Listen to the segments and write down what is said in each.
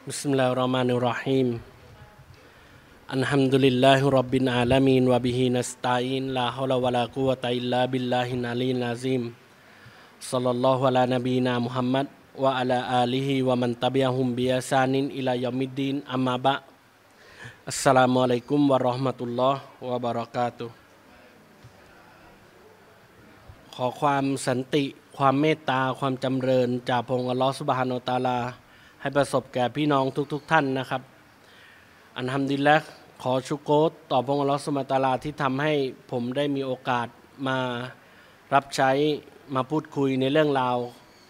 Bismillahirrahmanirrahim. Alhamdulillahi rabbil alamin wa bihi nasta'in la haula wala quwwata illa billahil aliyyil azim. Sallallahu ala nabiyyina Muhammad wa ala alihi wa man tabi'ahum bi ihsanin ila yaumiddin amma ba. Assalamualaikum warahmatullahi wabarakatuh. ขอความสันติให้ประสบแก่พี่น้องทุก ๆทท่านนะครับ อันทำดีแล้วขอชุโกตต่อพระองค์ลอสมาตาลาที่ทำให้ผมได้มีโอกาสมารับใช้มาพูดคุยในเรื่องราว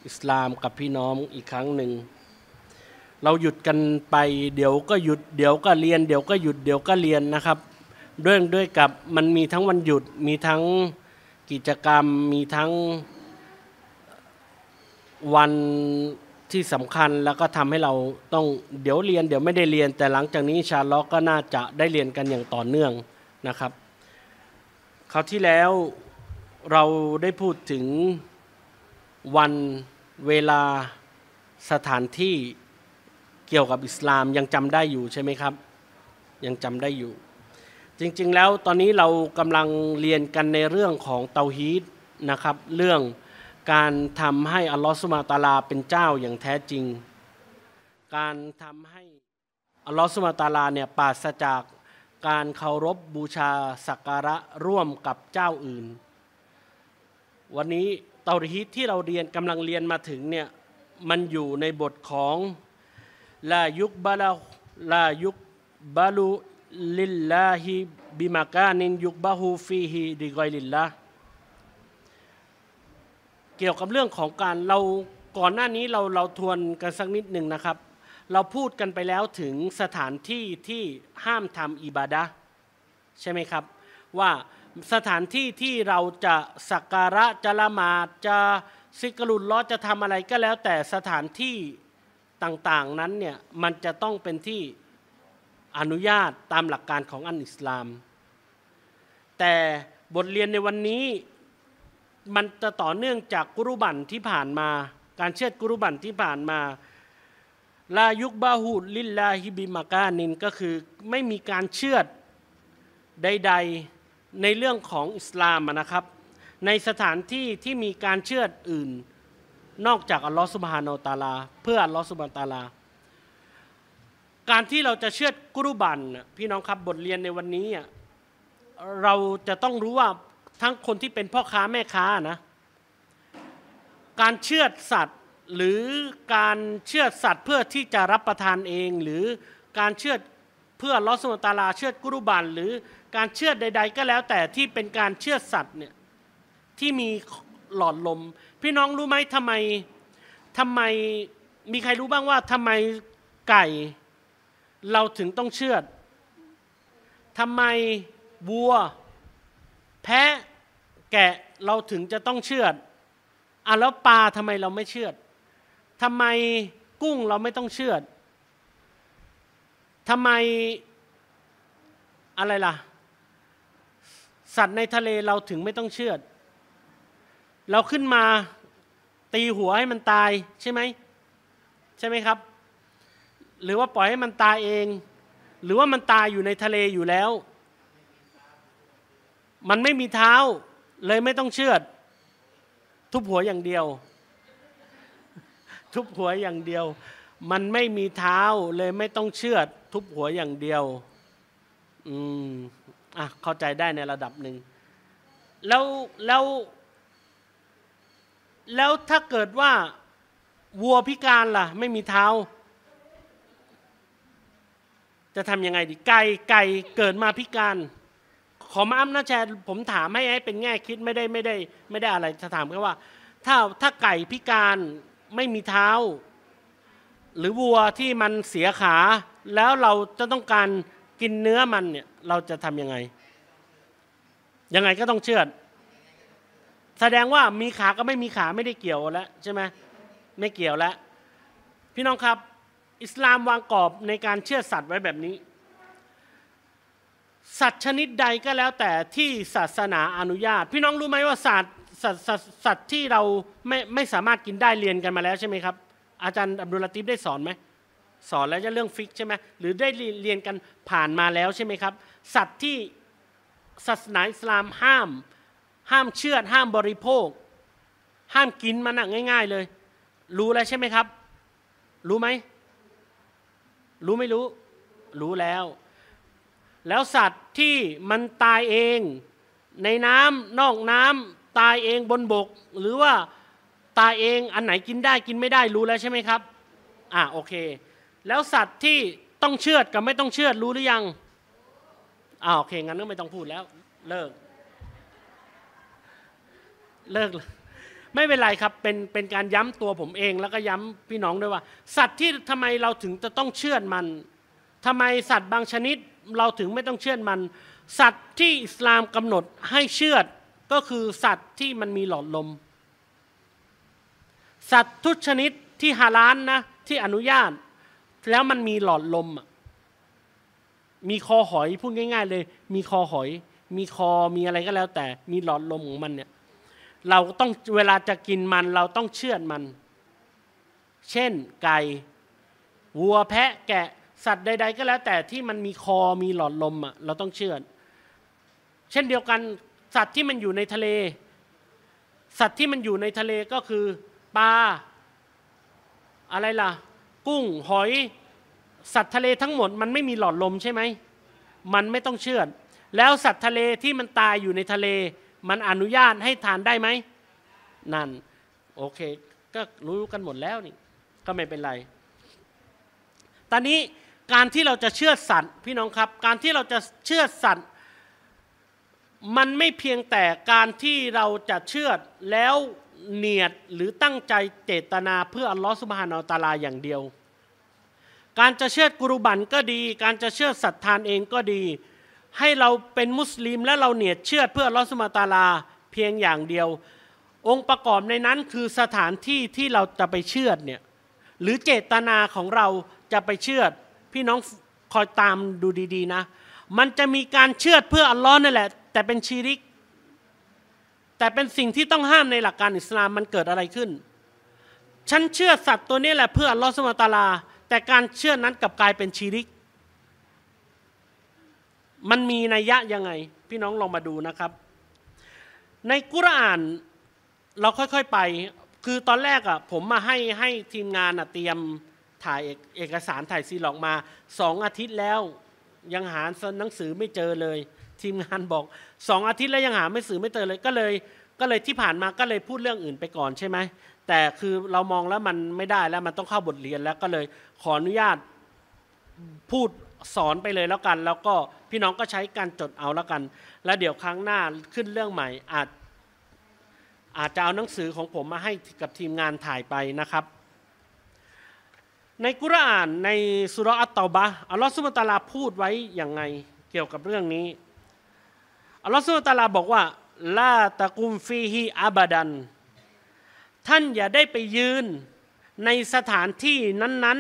อิสลามกับพี่น้องอีกครั้งหนึ่งเราหยุดกันไปเดี๋ยวก็หยุดเดี๋ยวก็เรียน เดี๋ยวก็หยุดเดี๋ยวก็เรียนนะครับ เรื่องด้วยกับมันมีทั้งวันหยุดมีทั้งกิจกรรมมีทั้งวันที่สำคัญแล้วก็ทำให้เราต้องเดี๋ยวเรียน เดี๋ยวไม่ได้เรียน แต่หลังจากนี้ชาล็อกก็น่าจะได้เรียนกันอย่างต่อเนื่องนะครับคราวที่แล้วเราได้พูดถึงวันเวลาสถานที่เกี่ยวกับอิสลามยังจำได้อยู่ใช่ไหมครับ ยังจำได้อยู่ จริงๆแล้วตอนนี้เรากำลังเรียนกันในเรื่องของเตาฮีตนะครับเรื่องการทำให้อัลลอฮฺสุมาตาลาเป็นเจ้าอย่างแท้จริง การทำให้อัลลอฮฺสุมาตาลาเนี่ยปราศจากการเคารพบบูชาสักการะร่วมกับเจ้าอื่น วันนี้เตาฮีตที่เราเรียนกำลังเรียนมาถึงเนี่ยมันอยู่ในบทของลายุคบาลาลายุคบาลุลิลลาฮิบิมากานินยุคบาฮูฟีฮิดิกอยลิลลาเกี่ยวกับเรื่องของการเราก่อนหน้านี้เราเราทวนกันสักนิดหนึ่งนะครับ เราพูดกันไปแล้วถึงสถานที่ที่ห้ามทำอิบาดะใช่ไหมครับ ว่าสถานที่ที่เราจะสักการะจะละหมาดจะซิกรุลล้อจะทำอะไรก็แล้ว แต่สถานที่ต่างๆนั้นเนี่ยมันจะต้องเป็นที่อนุญาตตามหลักการของอันอิสลาม แต่บทเรียนในวันนี้มันจะต่อเนื่องจากกุรุบันที่ผ่านมา การเชิดกุรุบันที่ผ่านมาลายุคบาหูลิลลาฮิบิมากานินก็คือไม่มีการเชิดใด ๆในเรื่องของอิสลามนะครับ ในสถานที่ที่มีการเชิดอื่น นอกจากอัลลอฮฺสุบฮานาตาลา เพื่ออัลลอฮฺสุบฮานตาลาการที่เราจะเชิดกุรุบันพี่น้องครับบทเรียนในวันนี้เราจะต้องรู้ว่าทั้งคนที่เป็นพ่อค้าแม่ค้านะการเชื่อสัตว์หรือการเชื่อสัตว์เพื่อที่จะรับประทานเอง หรือการเชื่อเพื่อลอสมุตาลาเชื่อกุรุบานหรือการเชื่อใด ๆ ก็แล้วแต่ที่เป็นการเชื่อสัตว์เนี่ยที่มีหลอดลม พี่น้องรู้ไหมทำไมทำไมมีใครรู้บ้างว่าทำไมไก่ เราถึงต้องเชื่อดทำไมวัวแพะแกะเราถึงจะต้องเชือดอ่ะ แล้วปลาทำไมเราไม่เชือดทำไมกุ้งเราไม่ต้องเชือด ทำไมอะไรล่ะ สัตว์ในทะเลเราถึงไม่ต้องเชือด เราขึ้นมา ตีหัวให้มันตายใช่ไหม ใช่ไหมครับ หรือว่าปล่อยให้มันตายเอง หรือว่ามันตายอยู่ในทะเลอยู่แล้ว มันไม่มีเท้าเลยไม่ต้องเชื่อดทุบหัวอย่างเดียว ทุบหัวอย่างเดียว มันไม่มีเท้า เลยไม่ต้องเชื่อดทุบหัวอย่างเดียว อืมอ่ะเข้าใจได้ในระดับหนึ่งแล้วแล้วแล้วถ้าเกิดว่าวัวพิการล่ะ ไม่มีเท้า จะทำยังไงดี ไก่ไก่เกิดมาพิการขอมาอัำนะแชร์ผมถามให้ให้เป็นแง่คิดไม่ได้ไม่ได้ ไม่ได้อะไรจถามแค่ว่า ถ้าถ้าไก่พิการไม่มีเท้า หรือวัวที่มันเสียขา แล้วเราจะต้องการกินเนื้อมันเนี่ยเราจะทำยังไงยังไงก็ต้องเชื่อดแสดงว่ามีขาก็ไม่มีขาไม่ได้เกี่ยวแล้วใช่ไหมไม่เกี่ยวแล้วพี่น้องครับ อิสลามวางกรอบในการเชื่อสัตว์ไว้แบบนี้สัตว์ชนิดใดก็แล้วแต่ที่ศาสนาอนุญาต พี่น้องรู้ไหมว่าสัตว์สัตว์สัตว์ที่เราไม่ไม่สามารถกินได้เรียนกันมาแล้วใช่ไหมครับอาจารย์อับดุลลาติฟได้สอนไหมสอนแล้วจะเรื่องฟิกใช่ไหมหรือได้เรียนกันผ่านมาแล้วใช่ไหมครับ สัตว์ที่ศาสนาอิสลามห้าม ห้ามเชื่อห้ามบริโภค ห้ามกินมันง่าย ๆเลย รู้แล้วใช่ไหมครับ รู้ไหมรู้ไม่รู้ รู้แล้วแล้วสัตว์ที่มันตายเอง ในน้ำนอกน้ำตายเองบนบก หรือว่าตายเองอันไหนกินได้กินไม่ได้รู้แล้วใช่ไหมครับ อ่าโอเค แล้วสัตว์ที่ต้องเชือดกับไม่ต้องเชือดรู้หรือยังอ่าโอเค งั้นก็ไม่ต้องพูดแล้ว เลิก เลิก ไม่เป็นไรครับ เป็นเป็นการย้ำตัวผมเอง แล้วก็ย้ำพี่น้องด้วยว่า สัตว์ที่ทำไมเราถึงจะต้องเชือดมันทำไมสัตว์บางชนิดเราถึงไม่ต้องเชื่อมัน สัตว์ที่อิสลามกำหนดให้เชื่อดก็คือสัตว์ที่มันมีหลอดลม สัตว์ทุกชนิดที่ฮาลานนะที่อนุญาต แล้วมันมีหลอดลม มีคอหอยพูดง่ายๆเลย มีคอหอย มีคอมีอะไรก็แล้วแต่มีหลอดลมของมันเนี่ยเราต้องเวลาจะกินมันเราต้องเชื่อมัน เช่นไก่วัวแพะแกะสัตว์ใดๆก็แล้ว แต่ที่มันมีคอมีหลอดลมอ่ะเราต้องเชื่อเช่นเดียวกันสัตว์ที่มันอยู่ในทะเล สัตว์ที่มันอยู่ในทะเลก็คือปลาอะไรล่ะ กุ้ง หอย สัตว์ทะเลทั้งหมด มันไม่มีหลอดลมใช่ไหมมันไม่ต้องเชื่อแล้วสัตว์ทะเลที่มันตายอยู่ในทะเล มันอนุญาตให้ทานได้ไหมนั่น โอเค ก็รู้กันหมดแล้วนี่ ก็ไม่เป็นไร ตอนนี้การที่เราจะเชื่อสัตว์พี่น้องครับ การที่เราจะเชื่อสัตว์ มันไม่เพียงแต่การที่เราจะเชื่อแล้วเนียดหรือตั้งใจเจตนาเพื่ออัลลอฮฺสุบฮานาอัลตาลาอย่างเดียว การจะเชื่อกุรุบันก็ดี การจะเชื่อศรัทธานเองก็ดี ให้เราเป็นมุสลิมและเราเนียดเชื่อเพื่ออัลลอฮฺสุบฮานาอัลตาลาเพียงอย่างเดียว องค์ประกอบในนั้นคือสถานที่ที่เราจะไปเชื่อเนี่ยหรือเจตนาของเราจะไปเชื่อพี่น้องคอยตามดูดี ๆนะ มันจะมีการเชื่อดเพื่ออัลลอฮ์นั่นแหละ แต่เป็นชีริก แต่เป็นสิ่งที่ต้องห้ามในหลักการอิสลาม มันเกิดอะไรขึ้น ฉันเชื่อสัตว์ตัวนี้แหละเพื่ออัลลอฮ์สมตาลา แต่การเชื่อนั้นกลับกลายเป็นชีริก มันมีนัยยะยังไง พี่น้องลองมาดูนะครับ ในกุรอาน เราค่อยๆไป คือตอนแรกอะ่ะ ผมมาให้ให้ทีมงานอะ่ะเตรียมถ่ายเอกสารถ่ายซีลลอกมาสองอาทิตย์แล้วยังหาหนังสือไม่เจอเลย ทีมงานบอกสองอาทิตย์แล้วยังหาหนังสือไม่เจอเลยก็เลย ก็เลยที่ผ่านมาก็เลยพูดเรื่องอื่นไปก่อนใช่ไหมแต่คือเรามองแล้วมันไม่ได้แล้วมันต้องเข้าบทเรียนแล้วก็เลยขออนุญาตพูดสอนไปเลยแล้วกัน แล้วก็พี่น้องก็ใช้การจดเอาแล้วกัน แล้วเดี๋ยวครั้งหน้าขึ้นเรื่องใหม่ อาจ อาจจะเอาหนังสือของผมมาให้กับทีมงานถ่ายไปนะครับในกุรอานในสุรอัตตบะอัลลอฮฺสุบตาลาพูดไว้อย่างไงเกี่ยวกับเรื่องนี้อัลลอฮฺสุบตาลาบอกว่าลาตะกุมฟีฮีอาบดัน ท่านอย่าได้ไปยืนในสถานที่นั้น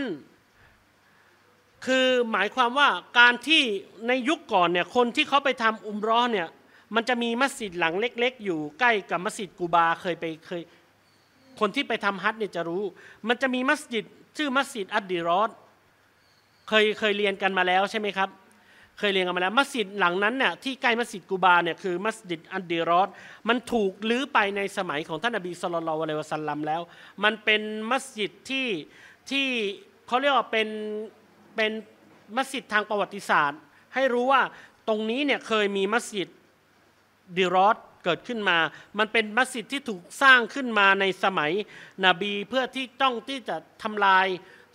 ๆ คือหมายความว่าการที่ในยุคก่อนเนี่ยคนที่เขาไปทำอุมร้อเนี่ยมันจะมีมัสยิดหลังเล็ก ๆ อยู่ใกล้กับมัสยิดกูบาเคยไปเคยคนที่ไปทำฮัทเนี่ยจะรู้ มันจะมีมัสยิดชื่อมัสยิดอัดดิรอดเคยเคยเรียนกันมาแล้วใช่ไหมครับเคยเรียนกันมาแล้วมัสยิดหลังนั้นเนี่ยที่ใกล้มัสยิดกูบาเนี่ยคือมัสยิดอัดดีรอดมันถูกลื้อไปในสมัยของท่านอบีสลลต่ะนลยวะสัลลัมแล้ว มันเป็นมัสยิดที่ที่เขาเรียกว่าเป็นเป็นมัสยิดทางประวัติศาสตร์ ให้รู้ว่าตรงนี้เนี่ยเคยมีมัสยิดดีรอดเกิดขึ้นมา มันเป็นมัสยิดที่ถูกสร้างขึ้นมาในสมัยนบีเพื่อที่ต้องที่จะทำลาย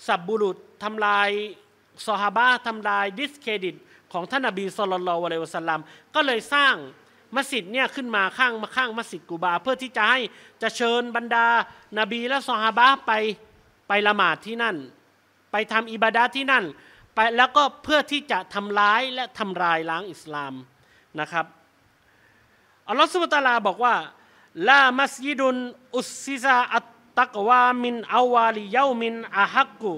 สับบุรุษทำลายซอฮาบะทำลายดิสเครดิต ของท่านนบีสุลต่านวะเลวะสัลลัมก็เลยสร้างมัสยิดเนี่ยขึ้นมาข้างมาข้างมัสยิดกูบาเพื่อที่จะให้จะเชิญบรรดานบีและซอฮาบะไปไปละหมาดที่นั่น ไปทำอิบาดะที่นั่นไปแล้วก็เพื่อที่จะทำร้ายและทำลายล้างอิสลามนะครับอัลลอฮฺสุบตาลาบอกว่าลามัสยิดุนอุสซิซาอัตตักวามินอาวาลิยามินอาฮักกุ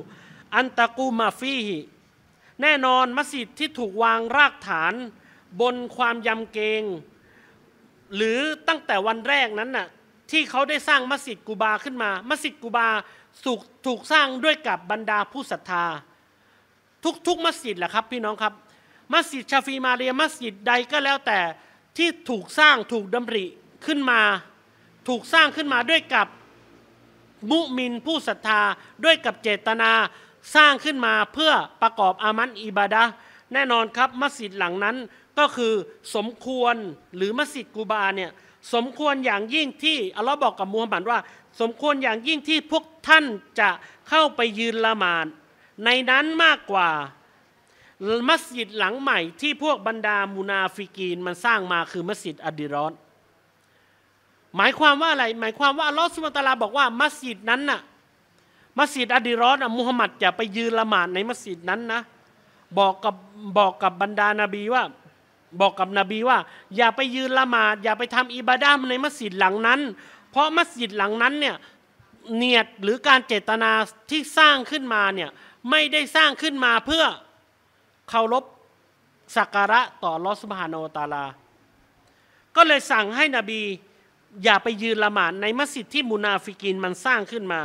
อันตะกูมาฟีฮิแน่นอนมัสยิดที่ถูกวางรากฐาน บนความยำเกรงหรือตั้งแต่วันแรกนั้นน่ะที่เขาได้สร้างมัสยิดกูบาขึ้นมามัสยิดกูบาสุกถูกสร้างด้วยกับบรรดาผู้ศรัทธา ทุกๆมัสยิดแหละครับ พี่น้องครับมัสยิดชาฟีมาเรียมัสยิดใดก็แล้วแต่ที่ถูกสร้างถูกดำริขึ้นมา ถูกสร้างขึ้นมาด้วยกับมุมินผู้ศรัทธา ด้วยกับเจตนาสร้างขึ้นมาเพื่อประกอบอามันอิบาดะแน่นอนครับมัสยิดหลังนั้นก็คือสมควรหรือมัสยิดกูบาเนี่ยสมควรอย่างยิ่งที่อัลลอฮ์บอกกับมูฮัมหมัดว่า สมควรอย่างยิ่งที่พวกท่านจะเข้าไปยืนละหมาด ในนั้นมากกว่ามัสยิดหลังใหม่ที่พวกบรรดามูนาฟิกีนมันสร้างมาคือมัสยิด อดิรอน หมายความว่าอะไรหมายความว่าอัลลอฮฺสุบตาลาบอกว่ามัสยิดนั้นน่ะมัสยิดอดิรอนอ่ะมุฮัมมัดอย่าไปยืนละหมาดในมัสยิดนั้นนะบอกกับบอกกับบรรดานาบีว่า บอกกับนบีว่า อย่าไปยืนละหมาด อย่าไปทำอิบาดามในมัสยิดหลังนั้น เพราะมัสยิดหลังนั้นเนี่ยเนียดหรือการเจตนาที่สร้างขึ้นมาเนี่ยไม่ได้สร้างขึ้นมาเพื่อเคารพสักการะต่อลอสุบฮานอตาลา ก็เลยสั่งให้นบีอย่าไปยืนละหมาดในมัสยิดที่มุนาฟิกินมันสร้างขึ้นมา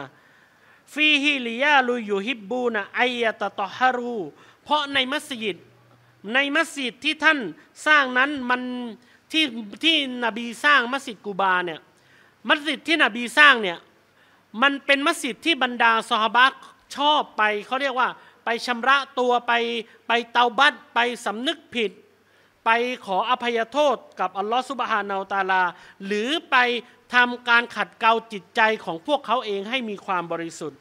ฟีฮิลิยาลุยูฮิบบูนะไอยตะตอฮารู เพราะในมัสยิด ในมัสยิดที่ท่านสร้างนั้นมันที่ที่นบีสร้างมัสยิดกูบาเนี่ยมัสยิดที่นบีสร้างเนี่ยมันเป็นมัสยิดที่บรรดาซอฮาบะชอบไปเขาเรียกว่าไปชำระตัวไปไปเตาบัตไปสำนึกผิดไปขออภัยโทษ กับอัลลอฮฺสุบฮานาอตาลาหรือไปทำการขัดเกลาจิตใจของพวกเขาเองให้มีความบริสุทธิ์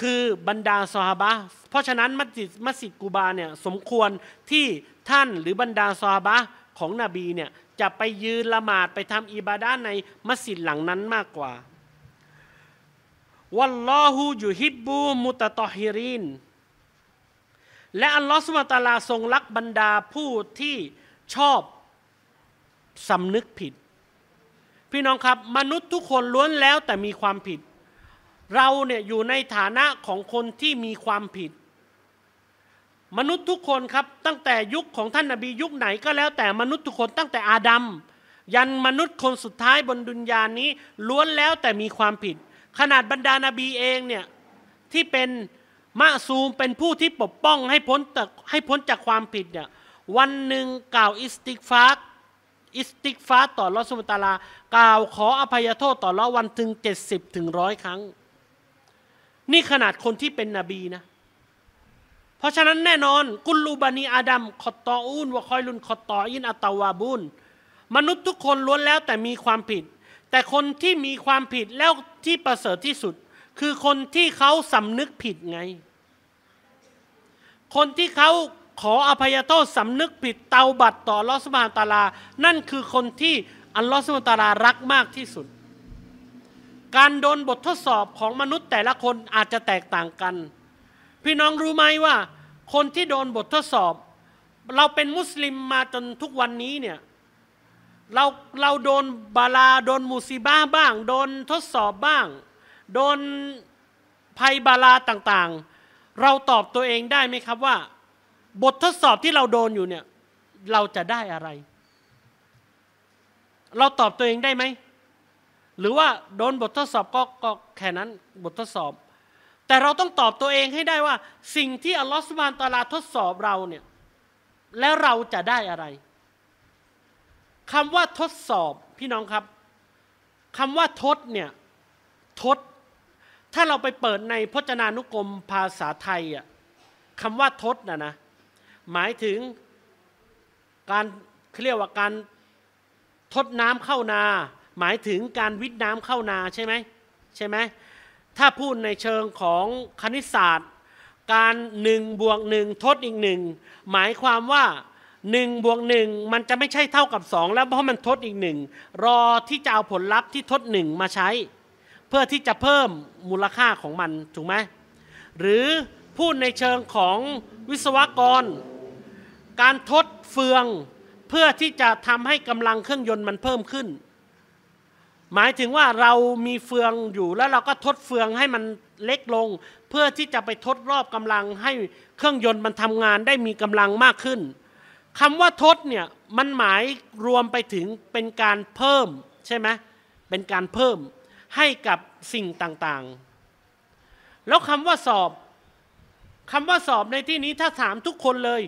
คือบรรดาซอฮาบะเพราะฉะนั้นมัสยิดมัสยิดกูบาเนี่ยสมควรที่ท่านหรือบรรดาซอฮาบะของนบีเนี่ยจะไปยืนละหมาดไปทำอิบาดาในมัสยิดหลังนั้นมากกว่า วัลลอฮูยูฮิบบูมุตตอฮิรินและอัลลอฮฺสุบตาลาทรงรักบรรดาผู้ที่ชอบสำนึกผิด พี่น้องครับมนุษย์ทุกคนล้วนแล้วแต่มีความผิด เราเนี่ยอยู่ในฐานะของคนที่มีความผิด มนุษย์ทุกคนครับ ตั้งแต่ยุคของท่านนาบียุคไหนก็แล้วแต่ มนุษย์ทุกคนตั้งแต่อาดัมยันมนุษย์คนสุดท้ายบนดุนยานี้ล้วนแล้วแต่มีความผิด ขนาดบรรดานาบีเองเนี่ยที่เป็นมะซูมเป็นผู้ที่ปกป้องให้พ้นจากให้พ้นจากความผิดเนี่ยวันหนึ่งกล่าวอิสติกฟาอิสติกฟาต่อรอสุมตาลากล่าวขออภัยโทษต่อรอวันถึงเจ็ดสิบถึงร้อยครั้ง นี่ขนาดคนที่เป็นนบีนะ เพราะฉะนั้นแน่นอนกุลูบานีอาดัมขอตออูนวะคอยลุนขอตออินอัตวาบุนมนุษย์ทุกคนล้วนแล้วแต่มีความผิด แต่คนที่มีความผิดแล้วที่ประเสริฐที่สุดคือคนที่เขาสำนึกผิดไง คนที่เขาขออภัยโทษสำนึกผิดเตาบัตรต่อลอสมาตาลา นั่นคือคนที่อัลลอสมาตาลารักมากที่สุด การโดนบททดสอบของมนุษย์แต่ละคนอาจจะแตกต่างกัน พี่น้องรู้ไหมว่า คนที่โดนบททดสอบ เราเป็นมุสลิมมาจนทุกวันนี้เนี่ย เราเราโดนบาลาโดนมูซีบ้าบ้างโดนทดสอบบ้างโดนภัยบาลาต่าง ๆ เราตอบตัวเองได้ไหมครับว่า บททดสอบที่เราโดนอยู่เนี่ยเราจะได้อะไร เราตอบตัวเองได้ไหมหรือว่าโดนบททดสอบก็ก็แค่นั้นบททดสอบ แต่เราต้องตอบตัวเองให้ได้ว่า สิ่งที่อัลลอฮฺสุบานตาลา ทดสอบเราเนี่ยแล้วเราจะได้อะไรคำว่าทดสอบพี่น้องครับคำว่าทดเนี่ยทดถ้าเราไปเปิดในพจนานุกรมภาษาไทยอ่ะคำว่าทศนะนะหมายถึงการเรียกว่าการทดน้ำเข้านา หมายถึงการวิทน้ำเข้านาใช่ไหมใช่ไหมถ้าพูดในเชิงของคณิตศาสตร์ การหนึ่งบวกหนึ่งทดอีกหนึ่งหมายความว่าหนึ่งบวกหนึ่งมันจะไม่ใช่เท่ากับสองแล้วเพราะมันทดอีกหนึ่งรอที่จะเอาผลลัพธ์ที่ทดหนึ่งมาใช้เพื่อที่จะเพิ่มมูลค่าของมันถูกไหมหรือพูดในเชิงของวิศวกร การทดเฟืองเพื่อที่จะทำให้กำลังเครื่องยนต์มันเพิ่มขึ้น หมายถึงว่าเรามีเฟืองอยู่ แล้วเราก็ทดเฟืองให้มันเล็กลง เพื่อที่จะไปทดรอบกำลังให้เครื่องยนต์มันทำงาน ได้มีกำลังมากขึ้นคำว่าทดเนี่ยมันหมายรวมไปถึงเป็นการเพิ่มใช่ไหมเป็นการเพิ่มให้กับสิ่งต่างๆ แล้วคำว่าสอบคำว่าสอบในที่นี้ถ้าถามทุกคนเลย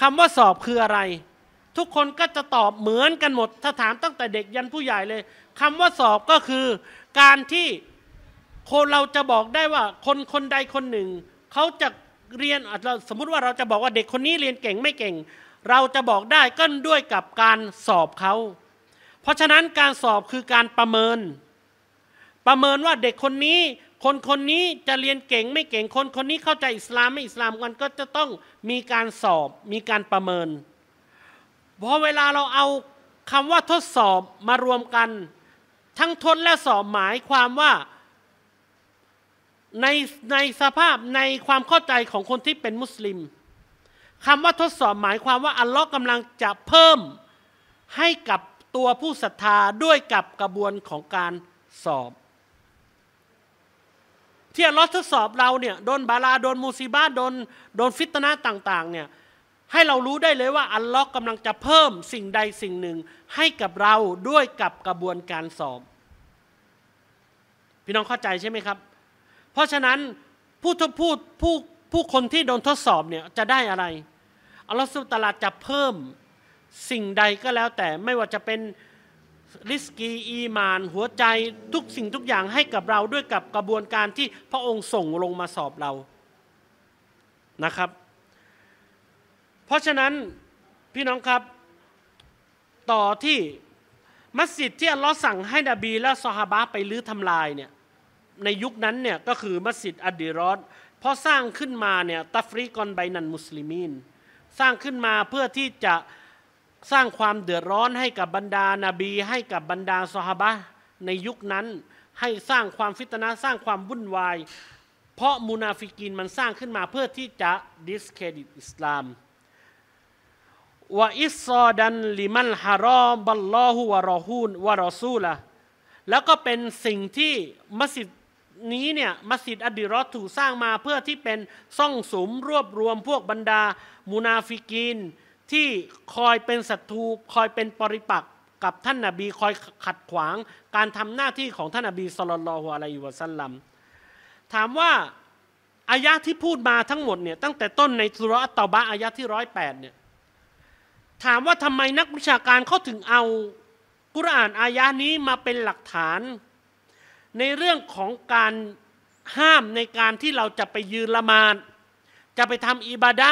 คำว่าสอบคืออะไร ทุกคนก็จะตอบเหมือนกันหมด ถ้าถามตั้งแต่เด็กยันผู้ใหญ่เลยคำว่าสอบก็คือ การที่คนเราจะบอกได้ว่า คนคนใดคนหนึ่งเขาจะเรียน สมมติว่าเราจะบอกว่าเด็กคนนี้เรียนเก่งไม่เก่ง เราจะบอกได้ก็ด้วยกับการสอบเขา เพราะฉะนั้นการสอบคือการประเมินประเมินว่าเด็กคนนี้คนคนนี้จะเรียนเก่งไม่เก่งคนคนนี้เข้าใจอิสลามไม่อิสลามกันก็จะต้องมีการสอบ มีการประเมินพอเวลาเราเอาคำว่าทดสอบมารวมกัน ทั้งทดและสอบหมายความว่า ในในสภาพในความเข้าใจของคนที่เป็นมุสลิมคำว่าทดสอบหมายความว่าอัลลอฮ์กำลังจะเพิ่มให้กับตัวผู้ศรัทธาด้วยกับกระบวนของการสอบที่อัลลอฮ์ทดสอบเราเนี่ยโดนบาลาโดนมูซีบ้าโดนโดนฟิตนาต่างๆเนี่ยให้เรารู้ได้เลยว่าอัลลอฮ์กำลังจะเพิ่มสิ่งใดสิ่งหนึ่งให้กับเราด้วยกับกระบวนการสอบ พี่น้องเข้าใจใช่ไหมครับ เพราะฉะนั้นผู้ทพูดผู้ ผู้คนที่โดนทดสอบเนี่ยจะได้อะไรอัลลอฮ์สุตลาจะเพิ่มสิ่งใดก็แล้วแต่ไม่ว่าจะเป็นริสกีอีมานหัวใจทุกสิ่งทุกอย่างให้กับเราด้วยกับกระบวนการที่พระองค์ส่งลงมาสอบเรานะครับ เพราะฉะนั้นพี่น้องครับต่อที่มัสยิดที่อัลลอฮ์สั่งให้ดาบี และซอฮาบะไปรื้อทำลายเนี่ยในยุคนั้นเนี่ย ก็คือมัสยิด อัดีรอดพอสร้างขึ้นมาเนี่ยตัฟริกอนไบนันมุสลิมีนสร้างขึ้นมาเพื่อที่จะสร้างความเดือดร้อนให้กับบรรดานาบี ให้กับบรรดาซอฮาบะในยุคนั้นให้สร้างความฟิตนะสร้างความวุ่นวายเพราะมูนาฟิกินมันสร้างขึ้นมาเพื่อที่จะดิสเครดิตอิสลามวะอิสซอดันลิมันฮารอมบัลลอฮุวะรอฮูนวะรอซูละแล้วก็เป็นสิ่งที่มัสยิดนี้เนี่ยมัสยิดอดิรอถูกสร้างมาเพื่อที่เป็นซ่องสมรวบรวมพวกบรรดามูนาฟิกีนที่คอยเป็นศัตรูคอยเป็นปริปักษ์กับท่านนาบีคอยขัดขวาง การทำหน้าที่ของท่านนาบีสุลต่านละฮ์อะลัยฮิวะสันลัมถามว่าอายะที่พูดมาทั้งหมดเนี่ยตั้งแต่ต้นในสุรอัตตบะอายะที่ร้อยแปดเนี่ยถามว่าทำไมนักวิชาการเขาถึงเอากุรานอายะนี้มาเป็นหลักฐาน ในเรื่องของการห้ามในการที่เราจะไปยืนละมานจะไปทำอิบาดะ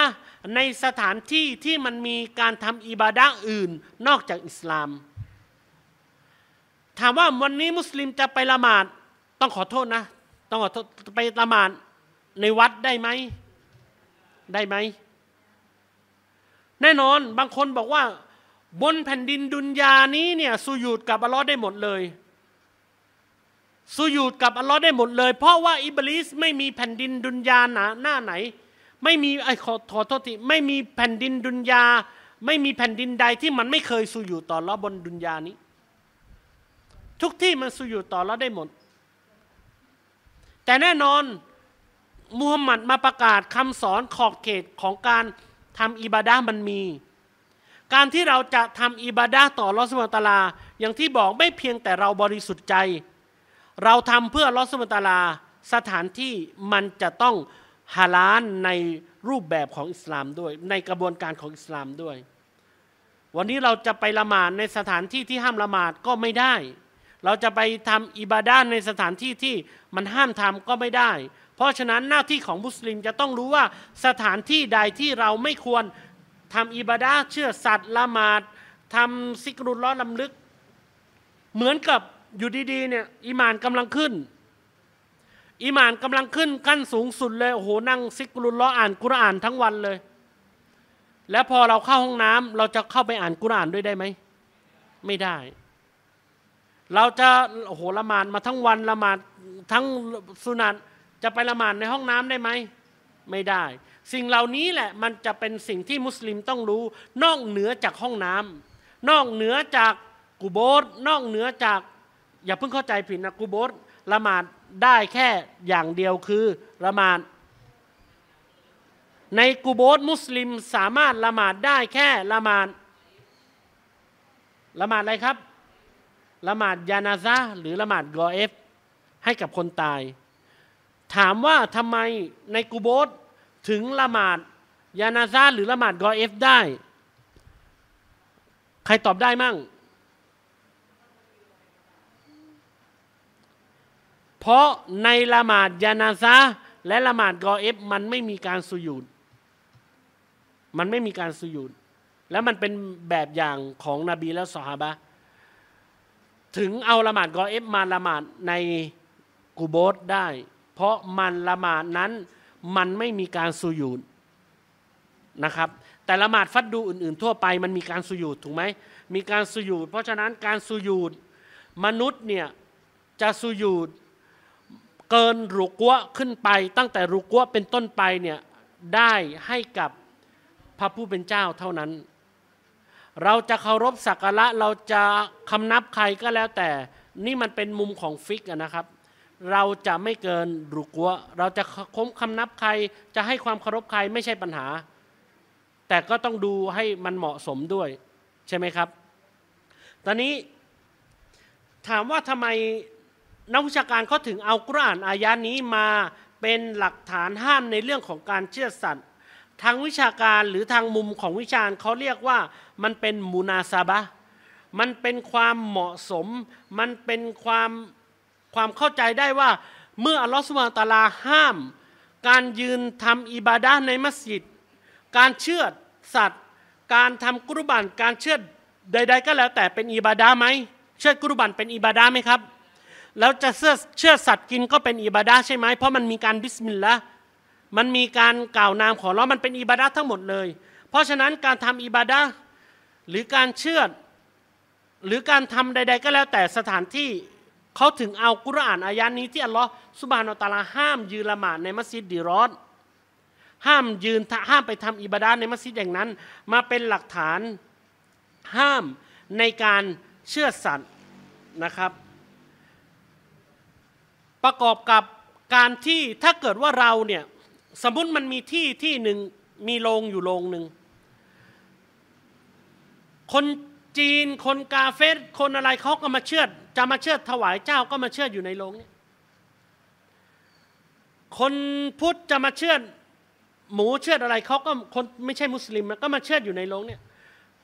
ในสถานที่ที่มันมีการทำอิบาดะอื่นนอกจากอิสลาม ถามว่าวันนี้มุสลิมจะไปละหมาด ต้องขอโทษนะ ต้องขอโทษไปละหมาดในวัดได้ไหมได้ไหมแน่นอนบางคนบอกว่า บนแผ่นดินดุนยานี้เนี่ยสุยุดกับอัลลอฮ์ได้หมดเลยสุยุดกับอัลลอฮ์ได้หมดเลย เพราะว่า อิบลิสไม่มีแผ่นดินดุนยาหนาหน้าไหนไม่มีไอ้ขอขอโทษทีไม่มีแผ่นดินดุนยาไม่มีแผ่นดินใดที่มันไม่เคยสู่อยู่ต่อรอบนดุนยานี้ ทุกที่มันสู่อยู่ต่อรอได้หมด แต่แน่นอนมูฮัมหมัดมาประกาศคำสอนขอบเขตของการทำอิบาดามันมี การที่เราจะทำอิบาดาต่อลอสมตาลา อย่างที่บอกไม่เพียงแต่เราบริสุทธิ์ใจ เราทำเพื่อลอสมตาลาสถานที่มันจะต้องฮาลาลในรูปแบบของอิสลามด้วยในกระบวนการของอิสลามด้วย วันนี้เราจะไปละหมาดในสถานที่ที่ห้ามละหมาดก็ไม่ได้ เราจะไปทำอิบาดาในสถานที่ที่มันห้ามทำก็ไม่ได้ เพราะฉะนั้นหน้าที่ของมุสลิมจะต้องรู้ว่าสถานที่ใดที่เราไม่ควรทำอิบาดาเชื่อสัตว์ละหมาดทำซิกรุลล้อลำลึก เหมือนกับอยู่ดีๆเนี่ยอิมานกำลังขึ้นอิมานกำลังขึ้นกั้นสูงสุดเลยโอ้โหนั่งซิกรุลล้ออ่านกุรอานทั้งวันเลย แล้วพอเราเข้าห้องน้ำเราจะเข้าไปอ่านกุรอานด้วยได้ไหมไม่ได้ เราจะโอ้โหละหมาดมาทั้งวันละหมาดทั้งสุนัตจะไปละหมาดในห้องน้ำได้ไหมไม่ได้ สิ่งเหล่านี้แหละมันจะเป็นสิ่งที่มุสลิมต้องรู้ นอกเหนือจากห้องน้ำนอกเหนือจากกูโบสนอกเหนือจาก อย่าเพิ่งเข้าใจผิดนะกูโบสละหมาดได้แค่อย่างเดียวคือละหมาดในกูโบสมุสลิมสามารถละหมาดได้แค่ละหมาดละหมาดอะไรครับละหมาดยานาซาหรือละหมาดกอเอฟ ให้กับคนตาย ถามว่าทำไมในกูโบสถึงละหมาดยานาซาหรือละหมาดกอเอฟได้ ใครตอบได้มั่งเพราะในละหมาดยานาซาและละหมาดกอเอฟมันไม่มีการสุยูด มันไม่มีการสุยูด และมันเป็นแบบอย่างของนบีและสหบะ ถึงเอาละหมาดกอเอฟมาละหมาดในกูโบสได้ เพราะมันละหมาดนั้นมันไม่มีการสุยูดนะครับ แต่ละหมาดฟัดดูอื่นๆทั่วไปมันมีการสุยูดถูกไหม มีการสุยูด เพราะฉะนั้นการสุยูดมนุษย์เนี่ยจะสุยูดเกินรุกัวขึ้นไปตั้งแต่รุกัวเป็นต้นไปเนี่ยได้ให้กับพระผู้เป็นเจ้าเท่านั้น เราจะเคารพสักการะเราจะคำนับใครก็แล้วแต่ นี่มันเป็นมุมของฟิกนะครับ เราจะไม่เกินรุกัวเราจะคมคำนับใคร จะให้ความเคารพใครไม่ใช่ปัญหา แต่ก็ต้องดูให้มันเหมาะสมด้วยใช่ไหมครับ ตอนนี้ถามว่าทำไมนักวิชาการเขาถึงเอากุรอานอายะนี้มาเป็นหลักฐานห้ามในเรื่องของการเชื่อสัตว์ทางวิชาการหรือทางมุมของวิชาการเขาเรียกว่ามันเป็นมูนาซาบะมันเป็นความเหมาะสมมันเป็นความความเข้าใจได้ว่าเมื่ออัลลอฮฺสุบานตาลาห้าม การยืนทำอิบาดะในมัสยิด การเชื่อสัตว์ การทำกุรบันการเชื่อใด ๆ ก็แล้ว แต่เป็นอิบาดะไหมเชื่อกุรบันเป็นอิบาดะไหมครับแล้วจะเชื่อเชื่อสัตว์กินก็เป็นอิบาดาใช่ไหมเพราะมันมีการบิสมิลละมันมีการกล่าวนามของเรามันเป็นอิบาดาทั้งหมดเลย เพราะฉะนั้นการทำอิบาดาหรือการเชื่อหรือการทำใด ๆ ก็แล้วแต่สถานที่เขาถึงเอากุรอานอายันนี้ที่อัลลอฮ์สุบานอตาลาห้ามยืนละหมาดในมัสยิดดีรอดห้ามยืนห้ามไปทำอิบาดาในมัสยิดอย่างนั้นมาเป็นหลักฐานห้ามในการเชื่อสัตว์นะครับประกอบกับการที่ถ้าเกิดว่าเราเนี่ย สมมติมันมีที่ที่หนึ่งมีโรงอยู่โรงหนึ่งคนจีนคนกาเฟสคนอะไรเขาก็มาเชื่อด จะมาเชื่อถวายเจ้าก็มาเชื่ออยู่ในโรงเนี่ย คนพุทธจะมาเชื่อหมูเชื่ออะไรเขาก็ คนไม่ใช่มุสลิมก็มาเชื่ออยู่ในโรงเนี่ย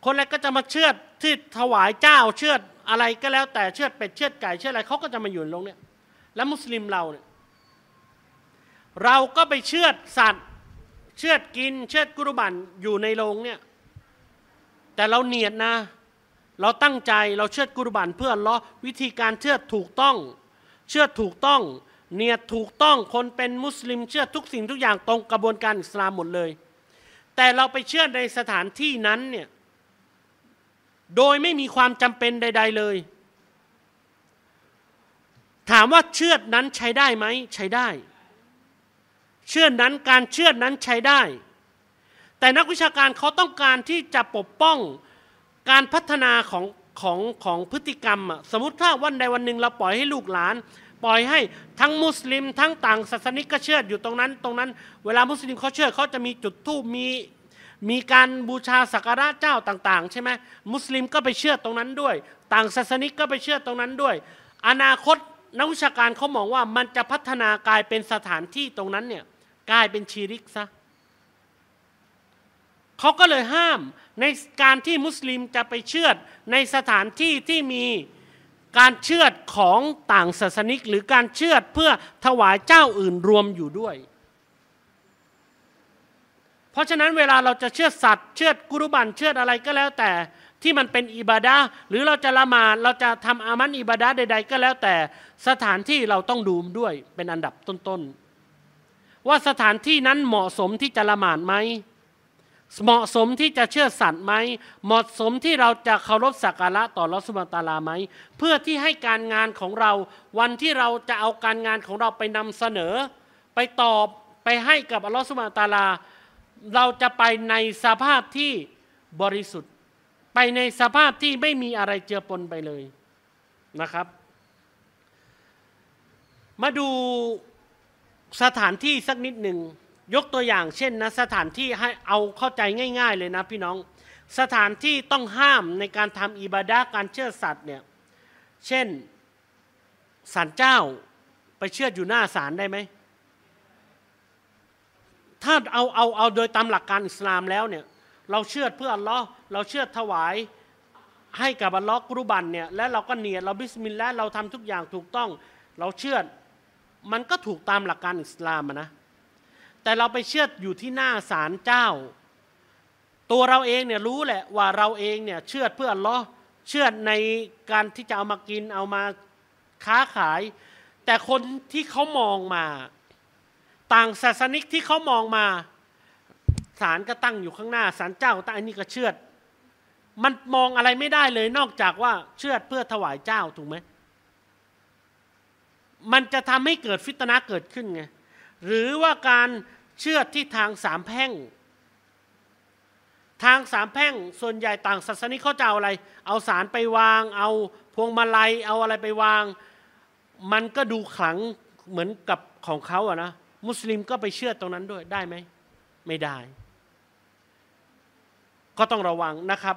คนแรกก็จะมาเชื่อที่ถวายเจ้าเชื่ออะไรก็แล้วแต่เชื่อเป็ดเชื่อไก่เชื่ออะไรเขาก็จะมาอยู่ในโรงเนี่ยและมุสลิมเราเนี่ยเราก็ไปเชือดสัตว์ เชือดกิน เชือดกุรบันอยู่ในโรงเนี่ยแต่เราเนียดนะ เราตั้งใจเราเชือดกุรบันเพื่อล้อวิธีการเชือดถูกต้อง เชือดถูกต้อง เนียดถูกต้องคนเป็นมุสลิม เชือดทุกสิ่งทุกอย่างตรงกระบวนการอิสลามหมดเลย แต่เราไปเชือดในสถานที่นั้นเนี่ยโดยไม่มีความจำเป็นใด ๆ เลยถามว่าเชือดนั้นใช้ได้ไหมใช้ได้ เชือดนั้นการเชือดนั้นใช้ได้ แต่นักวิชาการเขาต้องการที่จะปกป้องการพัฒนาของของของพฤติกรรมอะสมมติถ้าวันใดวันหนึ่งเราปล่อยให้ลูกหลาน ปล่อยให้ทั้งมุสลิม ทั้งต่าง ศาสนิกก็เชื่ออยู่ตรงนั้น ตรงนั้น เวลามุสลิมเขาเชื่อเขาจะมีจุดทูบมี มีการบูชาสักการะเจ้าต่าง ๆใช่ไหมมุสลิมก็ไปเชื่อตรงนั้นด้วย ต่างศาสนิกก็ไปเชื่อตรงนั้นด้วย อนาคตนักวิชาการเขามองว่ามันจะพัฒนากลายเป็นสถานที่ตรงนั้นเนี่ยกลายเป็นชีริกซะเขาก็เลยห้ามในการที่มุสลิมจะไปเชื่อในสถานที่ที่มีการเชื่อของต่างศาสนิกหรือการเชื่อเพื่อถวายเจ้าอื่นรวมอยู่ด้วย เพราะฉะนั้น เวลาเราจะเชื่อสัตว์ เชื่อกุรุบันเชื่ออะไรก็แล้วแต่ที่มันเป็นอิบาดาหรือเราจะละหมาดเราจะทำอามันอิบาดาใดๆ ก็แล้วแต่สถานที่เราต้องดูด้วยเป็นอันดับต้น ๆ ว่าสถานที่นั้นเหมาะสมที่จะละหมาดไหมเหมาะสมที่จะเชื่อสัตว์ไหมเหมาะสมที่เราจะเคารพสักการะต่อรัสมาตาลาไหมเพื่อที่ให้การงานของเรา วันที่เราจะเอาการงานของเราไปนำเสนอ ไปตอบไปให้กับอัลลอฮฺสุมาตาลาเราจะไปในสภาพที่บริสุทธิ์ไปในสภาพที่ไม่มีอะไรเจือปนไปเลยนะครับ มาดูสถานที่สักนิดหนึ่งยกตัวอย่างเช่นนะสถานที่ให้เอาเข้าใจง่ายๆเลยนะพี่น้อง สถานที่ต้องห้ามในการทำอิบาดาการเชื่อสัตว์เนี่ยเช่นศาลเจ้าไปเชื่ออยู่หน้าศาลได้ไหม ถ้าเอาเอาเอาโดยตามหลักการอิสลามแล้วเนี่ยเราเชื่อเพื่ออัลลอฮ์เราเชื่อถวายให้กับอัลลอฮ์กุรุบันเนี่ยและเราก็เนียเราบิสมิลลาห์เราทำทุกอย่างถูกต้อง เราเชื่อมันก็ถูกตามหลักการอิสลามนะแต่เราไปเชื่ออยู่ที่หน้าศาลเจ้า ตัวเราเองเนี่ยรู้แหละว่าเราเองเนี่ยเชื่อเพื่ออัลลอฮ์เชื่อในการที่จะเอามากินเอามาค้าขาย แต่คนที่เขามองมา ต่างศาสนิกที่เขามองมาศาลก็ตั้งอยู่ข้างหน้าศาลเจ้าตั้งอันนี้ก็เชือด มันมองอะไรไม่ได้เลย นอกจากว่าเชือดเพื่อถวายเจ้าถูกไหมมันจะทำให้เกิดฟิตนะเกิดขึ้นไง หรือว่าการเชื่อที่ทางสามแพ่ง ทางสามแพ่งส่วนใหญ่ต่างศาสนิกเขาจะเอาอะไร เอาสารไปวาง เอาพวงมาลัยเอาอะไรไปวาง มันก็ดูขลังเหมือนกับของเขาอะนะมุสลิมก็ไปเชื่อตรงนั้นด้วยได้ไหมไม่ได้ก็ต้องระวังนะครับ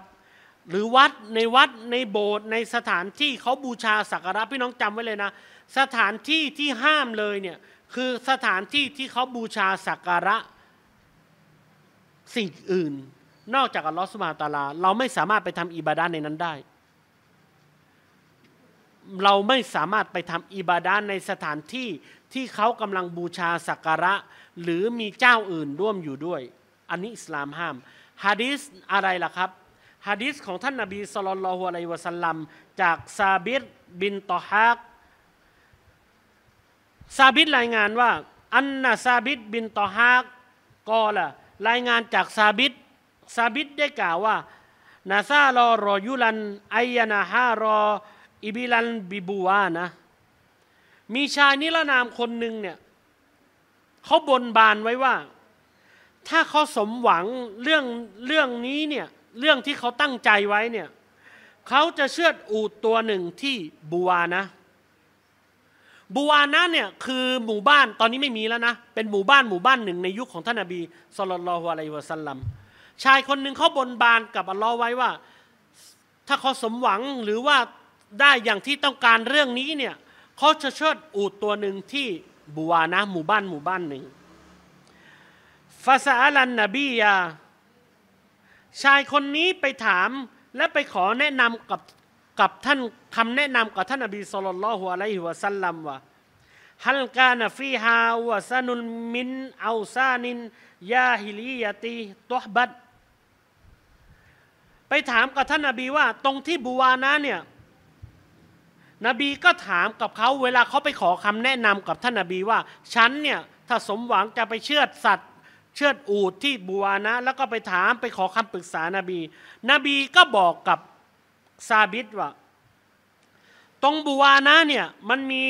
หรือวัดในวัดในโบสถ์ในสถานที่เขาบูชาสักการะพี่น้องจำไว้เลยนะ สถานที่ที่ห้ามเลยเนี่ยคือสถานที่ที่เขาบูชาสักการะสิ่งอื่น นอกจากอัลลอฮฺสุบฮาตาลา เราไม่สามารถไปทำอิบาดาในนั้นได้ เราไม่สามารถไปทำอิบาดาในสถานที่ที่เขากำลังบูชาสักการะหรือมีเจ้าอื่นร่วมอยู่ด้วย อันนี้อิสลามห้ามฮะดีสอะไรล่ะครับฮะดีสของท่านนาบีสุลต่านละฮุอะลัยวะสัลลัมจากซาบิดบินตอฮักซาบิดรายงานว่า อันนะซาบิดบินตอฮักกอละรายงานจากซาบิดซาบิดได้กล่าวว่า นาซาลอรอยุลันไอยานาฮารออิบิลันบิบูวานะมีชายนิรนามคนหนึ่งเนี่ยเขาบนบานไว้ว่าถ้าเขาสมหวังเรื่องเรื่องนี้เนี่ย เรื่องที่เขาตั้งใจไว้เนี่ยเขาจะเชือดอูดตัวหนึ่งที่บัวนะบูวานะเนี่ยคือหมู่บ้านตอนนี้ไม่มีแล้วนะ เป็นหมู่บ้านหมู่บ้านหนึ่งในยุคของท่านอบีสลลลฮอะลัยวะสัลลัมชายคนหนึ่งเขาบนบานกับอัลลอฮ์ไว้ว่า ถ้าเขาสมหวังหรือว่าได้อย่างที่ต้องการเรื่องนี้เนี่ยเขาจะเชิดอูดตัวหนึ่งที่บัวานะหมู่บ้านหมู่บ้านหนึ่งฟาซาลันนบียาชายคนนี้ไปถามและไปขอแนะนำกับกับท่านคำแนะนำกับท่านนบีสุลลัาละฮุอะลัยฮิวะสัลลัมว่าฮัลกานฟีฮาวะซานุลมินอาซานินยาฮิลียตีตัวบัด ไปถามกับท่านนบีว่า ตรงที่บูวานะเนี่ย นบีก็ถามกับเขาเวลาเขาไปขอคำแนะนำกับท่านนบีว่า ฉันเนี่ยถ้าสมหวังจะไปเชื่อสัตวชือดอูดที่บูวานะ แล้วก็ไปถามไปขอคำปรึกษานาบี นบีก็บอกกับซาบิดว่า ตรงบูวานะเนี่ย มันมี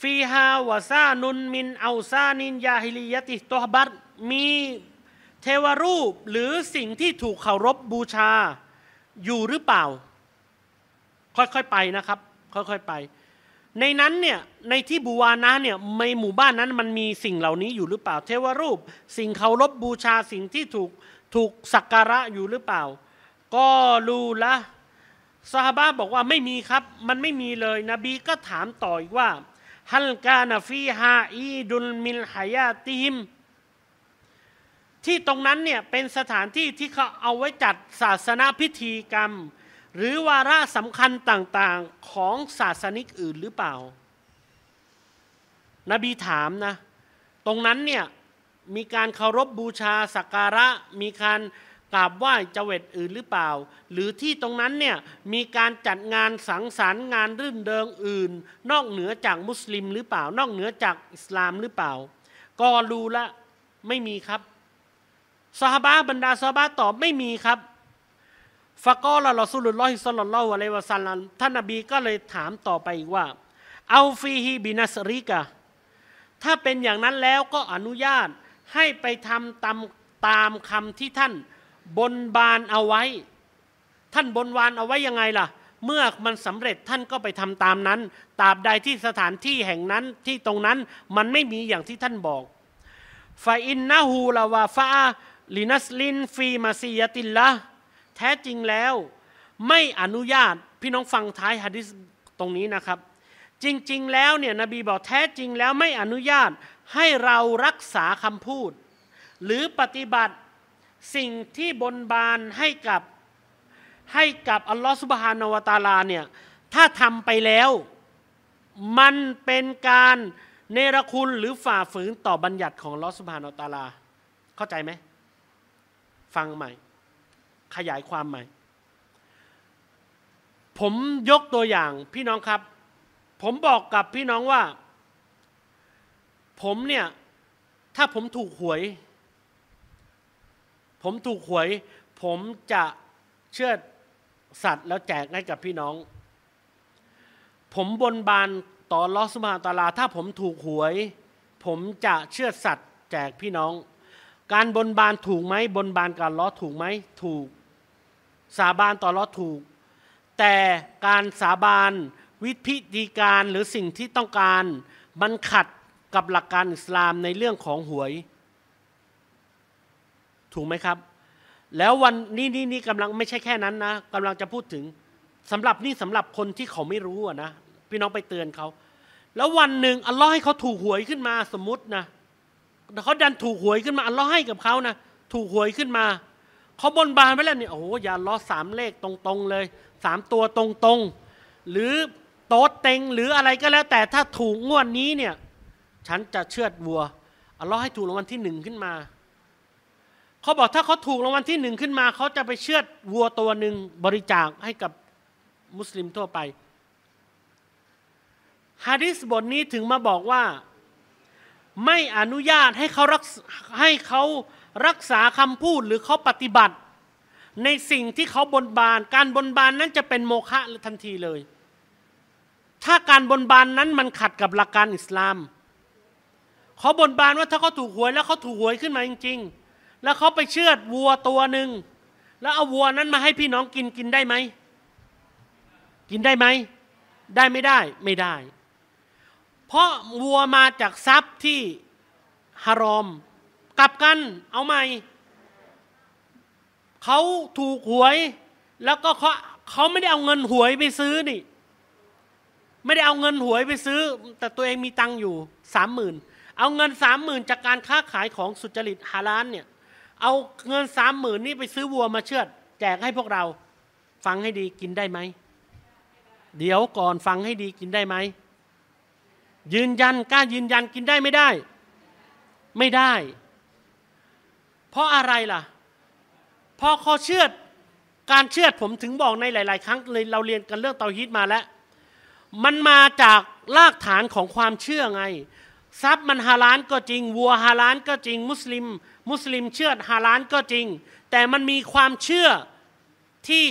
ฟีฮาวะซานุนมิน เอาซานิน ยาฮิลิยติตอบัตมีเทวรูปหรือสิ่งที่ถูกเคารพบบูชา อยู่หรือเปล่า ค่อย ๆ ไปนะครับ ค่อย ๆ ไปในนั้นเนี่ยในที่บูวานะเนี่ยในหมู่บ้านนั้นมันมีสิ่งเหล่านี้อยู่หรือเปล่า เทวรูป สิ่งเคารพบบูชาสิ่งที่ถูกถูกสักการะอยู่หรือเปล่า ก็รู้ละซาฮาบะบอกว่าไม่มีครับ มันไม่มีเลย นบีก็ถามต่ออีกว่า ฮัลกาณฟีฮาอีดุลมิลฮายาติฮิมที่ตรงนั้นเนี่ยเป็นสถานที่ที่เขาเอาไว้จัดศาสนาพิธีกรรมหรือวาระสำคัญต่างๆของศาสนิก อื่นหรือเปล่า นบีถามนะ ตรงนั้นเนี่ย มีการเคารพบบูชา สักการะมีการกราบไหว้เจวิตอื่นหรือเปล่า หรือที่ตรงนั้นเนี่ย มีการจัดงานสังสรรค์งานรื่นเริงอื่น นอกเหนือจากมุสลิมหรือเปล่า นอกเหนือจากอิสลามหรือเปล่า ก็รู้ละไม่มีครับซาฮาบะบรรดาซาฮาบะตอบไม่มีครับฟะกอละรอสุลุลลอฮิสลลลอฮุอะลัยวะซัลลัมท่านอบีก็เลยถามต่อไปอีกว่า เอาฟีฮีบินัสริกะถ้าเป็นอย่างนั้นแล้วก็อนุญาตให้ไปทำตามตามคำที่ท่านบนบานเอาไว้ ท่านบนวานเอาไว้ยังไงล่ะ เมื่อมันสำเร็จท่านก็ไปทำตามนั้นตราบใดที่สถานที่แห่งนั้นที่ตรงนั้นมันไม่มีอย่างที่ท่านบอกฟาอินนาฮูลาวาฟาลินัสลินฟีมาซียติลละแท้จริงแล้วไม่อนุญาตพี่น้องฟังท้ายฮะดิษตรงนี้นะครับ จริง ๆ แล้วเนี่ยนบีบอกแท้จริงแล้วไม่อนุญาตให้เรารักษาคำพูด หรือปฏิบัติสิ่งที่บนบานให้กับให้กับอัลลอฮฺสุบฮานาวตาลาเนี่ยถ้าทำไปแล้ว มันเป็นการ เนรคุณหรือฝ่าฝืนต่อบัญญัติของอัลลอสุบฮานอตาลาเข้าใจไหม ฟังใหม่ขยายความใหม่ ผมยกตัวอย่างพี่น้องครับ ผมบอกกับพี่น้องว่า ผมเนี่ย ถ้าผมถูกหวย ผมถูกหวย ผมจะเชื่อสัตว์แล้วแจกให้กับพี่น้อง ผมบนบานต่อลอสมาตาลา ถ้าผมถูกหวย ผมจะเชื่อสัตว์ แจกพี่น้อง การบนบานถูกไหม บนบานการล้อถูกไหมถูกสาบานต่อลอถูก แต่การสาบาน วิธีดีการหรือสิ่งที่ต้องการ มันขัดกับหลักการอิสลามในเรื่องของหวย ถูกไหมครับ แล้ววันนี้นี่นี่กำลังไม่ใช่แค่นั้นนะกำลังจะพูดถึงสำหรับนี่สำหรับคนที่เขาไม่รู้นะพี่น้องไปเตือนเขา แล้ววันหนึ่งอัลลอฮ์ให้เขาถูกหวยขึ้นมาสมมตินะเขาดันถูกหวยขึ้นมาอัลลอฮ์ให้ กับเขานะถูกหวยขึ้นมาเขาบนบานไปแล้วเนี่ยโอ้โหอย่าล้อสามเลขตรง ๆเลยสามตัวตรงๆ หรือโต๊ดเต็งหรืออะไรก็แล้ว แต่ถ้าถูกงวดนี้เนี่ย ฉันจะเชือดวัวอัลลอฮ์ให้ถูกรางวัลที่หนึ่งขึ้นมาเขาบอกถ้าเขาถูกรางวัลที่หนึ่งขึ้นมาเขาจะไปเชือดวัวตัวหนึ่งบริจาคให้กับมุสลิมทั่วไปฮะดิษบทนี้ถึงมาบอกว่าไม่อนุญาตให้เขารักให้เขารักษาคำพูดหรือเขาปฏิบัติ ในสิ่งที่เขาบนบานการบนบานนั้นจะเป็นโมฆะทันทีเลย ถ้าการบนบานนั้นมันขัดกับหลักการอิสลาม เขาบนบานว่าถ้าเขาถูกหวยแล้วเขาถูกหวยขึ้นมาจริง ๆ แล้วเขาไปเชือดวัวตัวหนึ่งแล้วเอาวัวนั้นมาให้พี่น้องกินกินได้ไหม กินได้ไหม ได้ไม่ได้ไม่ได้ เพราะวัวมาจากทรัพย์ที่ฮารอมกลับกัน เอาใหม่เขาถูกหวยแล้วก็เขาเขาไม่ได้เอาเงินหวยไปซื้อนี่ ไม่ได้เอาเงินหวยไปซื้อ แต่ตัวเองมีตังค์อยู่สามหมื่นเอาเงินสามหมื่นจากการค้าขายของสุจริตฮาลานเนี่ย เอาเงินสามหมื่นนี่ไปซื้อวัวมาเชือด แจกให้พวกเราฟังให้ดีกินได้ไหม เดี๋ยวก่อนฟังให้ดีกินได้ไหม ยืนยันกล้ายืนยันกินได้ไม่ได้ ไม่ได้เพราะอะไรล่ะพอเขาเชื่อการเชื่อผมถึงบอกในหลาย ๆ ครั้งเลยเราเรียนกันเรื่องเตาฮีตมาแล้ว มันมาจากรากฐานของความเชื่อไงทรัพย์มันฮาลานก็จริง วัวฮาลานก็จริง มุสลิม มุสลิมเชื่อฮาลานก็จริง แต่มันมีความเชื่อที่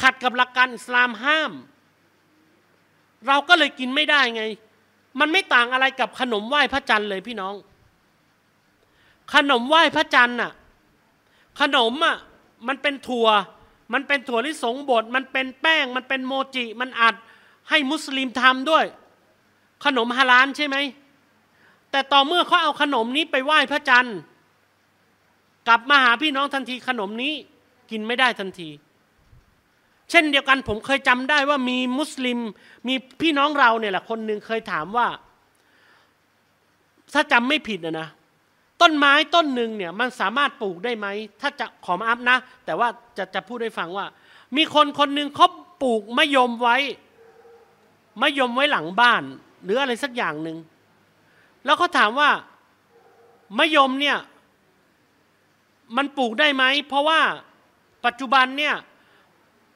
ขัดกับหลักการอิสลามห้าม เราก็เลยกินไม่ได้ไง มันไม่ต่างอะไรกับขนมไหว้พระจันทร์เลยพี่น้องขนมไหว้พระจันทร์น่ะขนมอ่ะมันเป็นถั่ว มันเป็นถั่วลิสงบดมันเป็นแป้งมันเป็นโมจิ มันอัดให้มุสลิมทำด้วย ขนมฮาลานใช่ไหมแต่ต่อเมื่อเขาเอาขนมนี้ไปไหว้พระจันทร์กลับมาหาพี่น้องทันที ขนมนี้กินไม่ได้ทันที เช่นเดียวกัน ผมเคยจำได้ว่ามีมุสลิมมีพี่น้องเราเนี่ยแหละคนหนึ่งเคยถามว่าถ้าจำไม่ผิดนะนะต้นไม้ต้นหนึ่งเนี่ยมันสามารถปลูกได้ไหม ถ้าจะขอมาอัพนะ แต่ว่าจะจะพูดให้ฟังว่า มีคนคนหนึ่งเขาปลูกมะยมไว้มะยมไว้หลังบ้าน หรืออะไรสักอย่างหนึ่งแล้วเขาถามว่ามะยมเนี่ยมันปลูกได้ไหม เพราะว่าปัจจุบันเนี่ย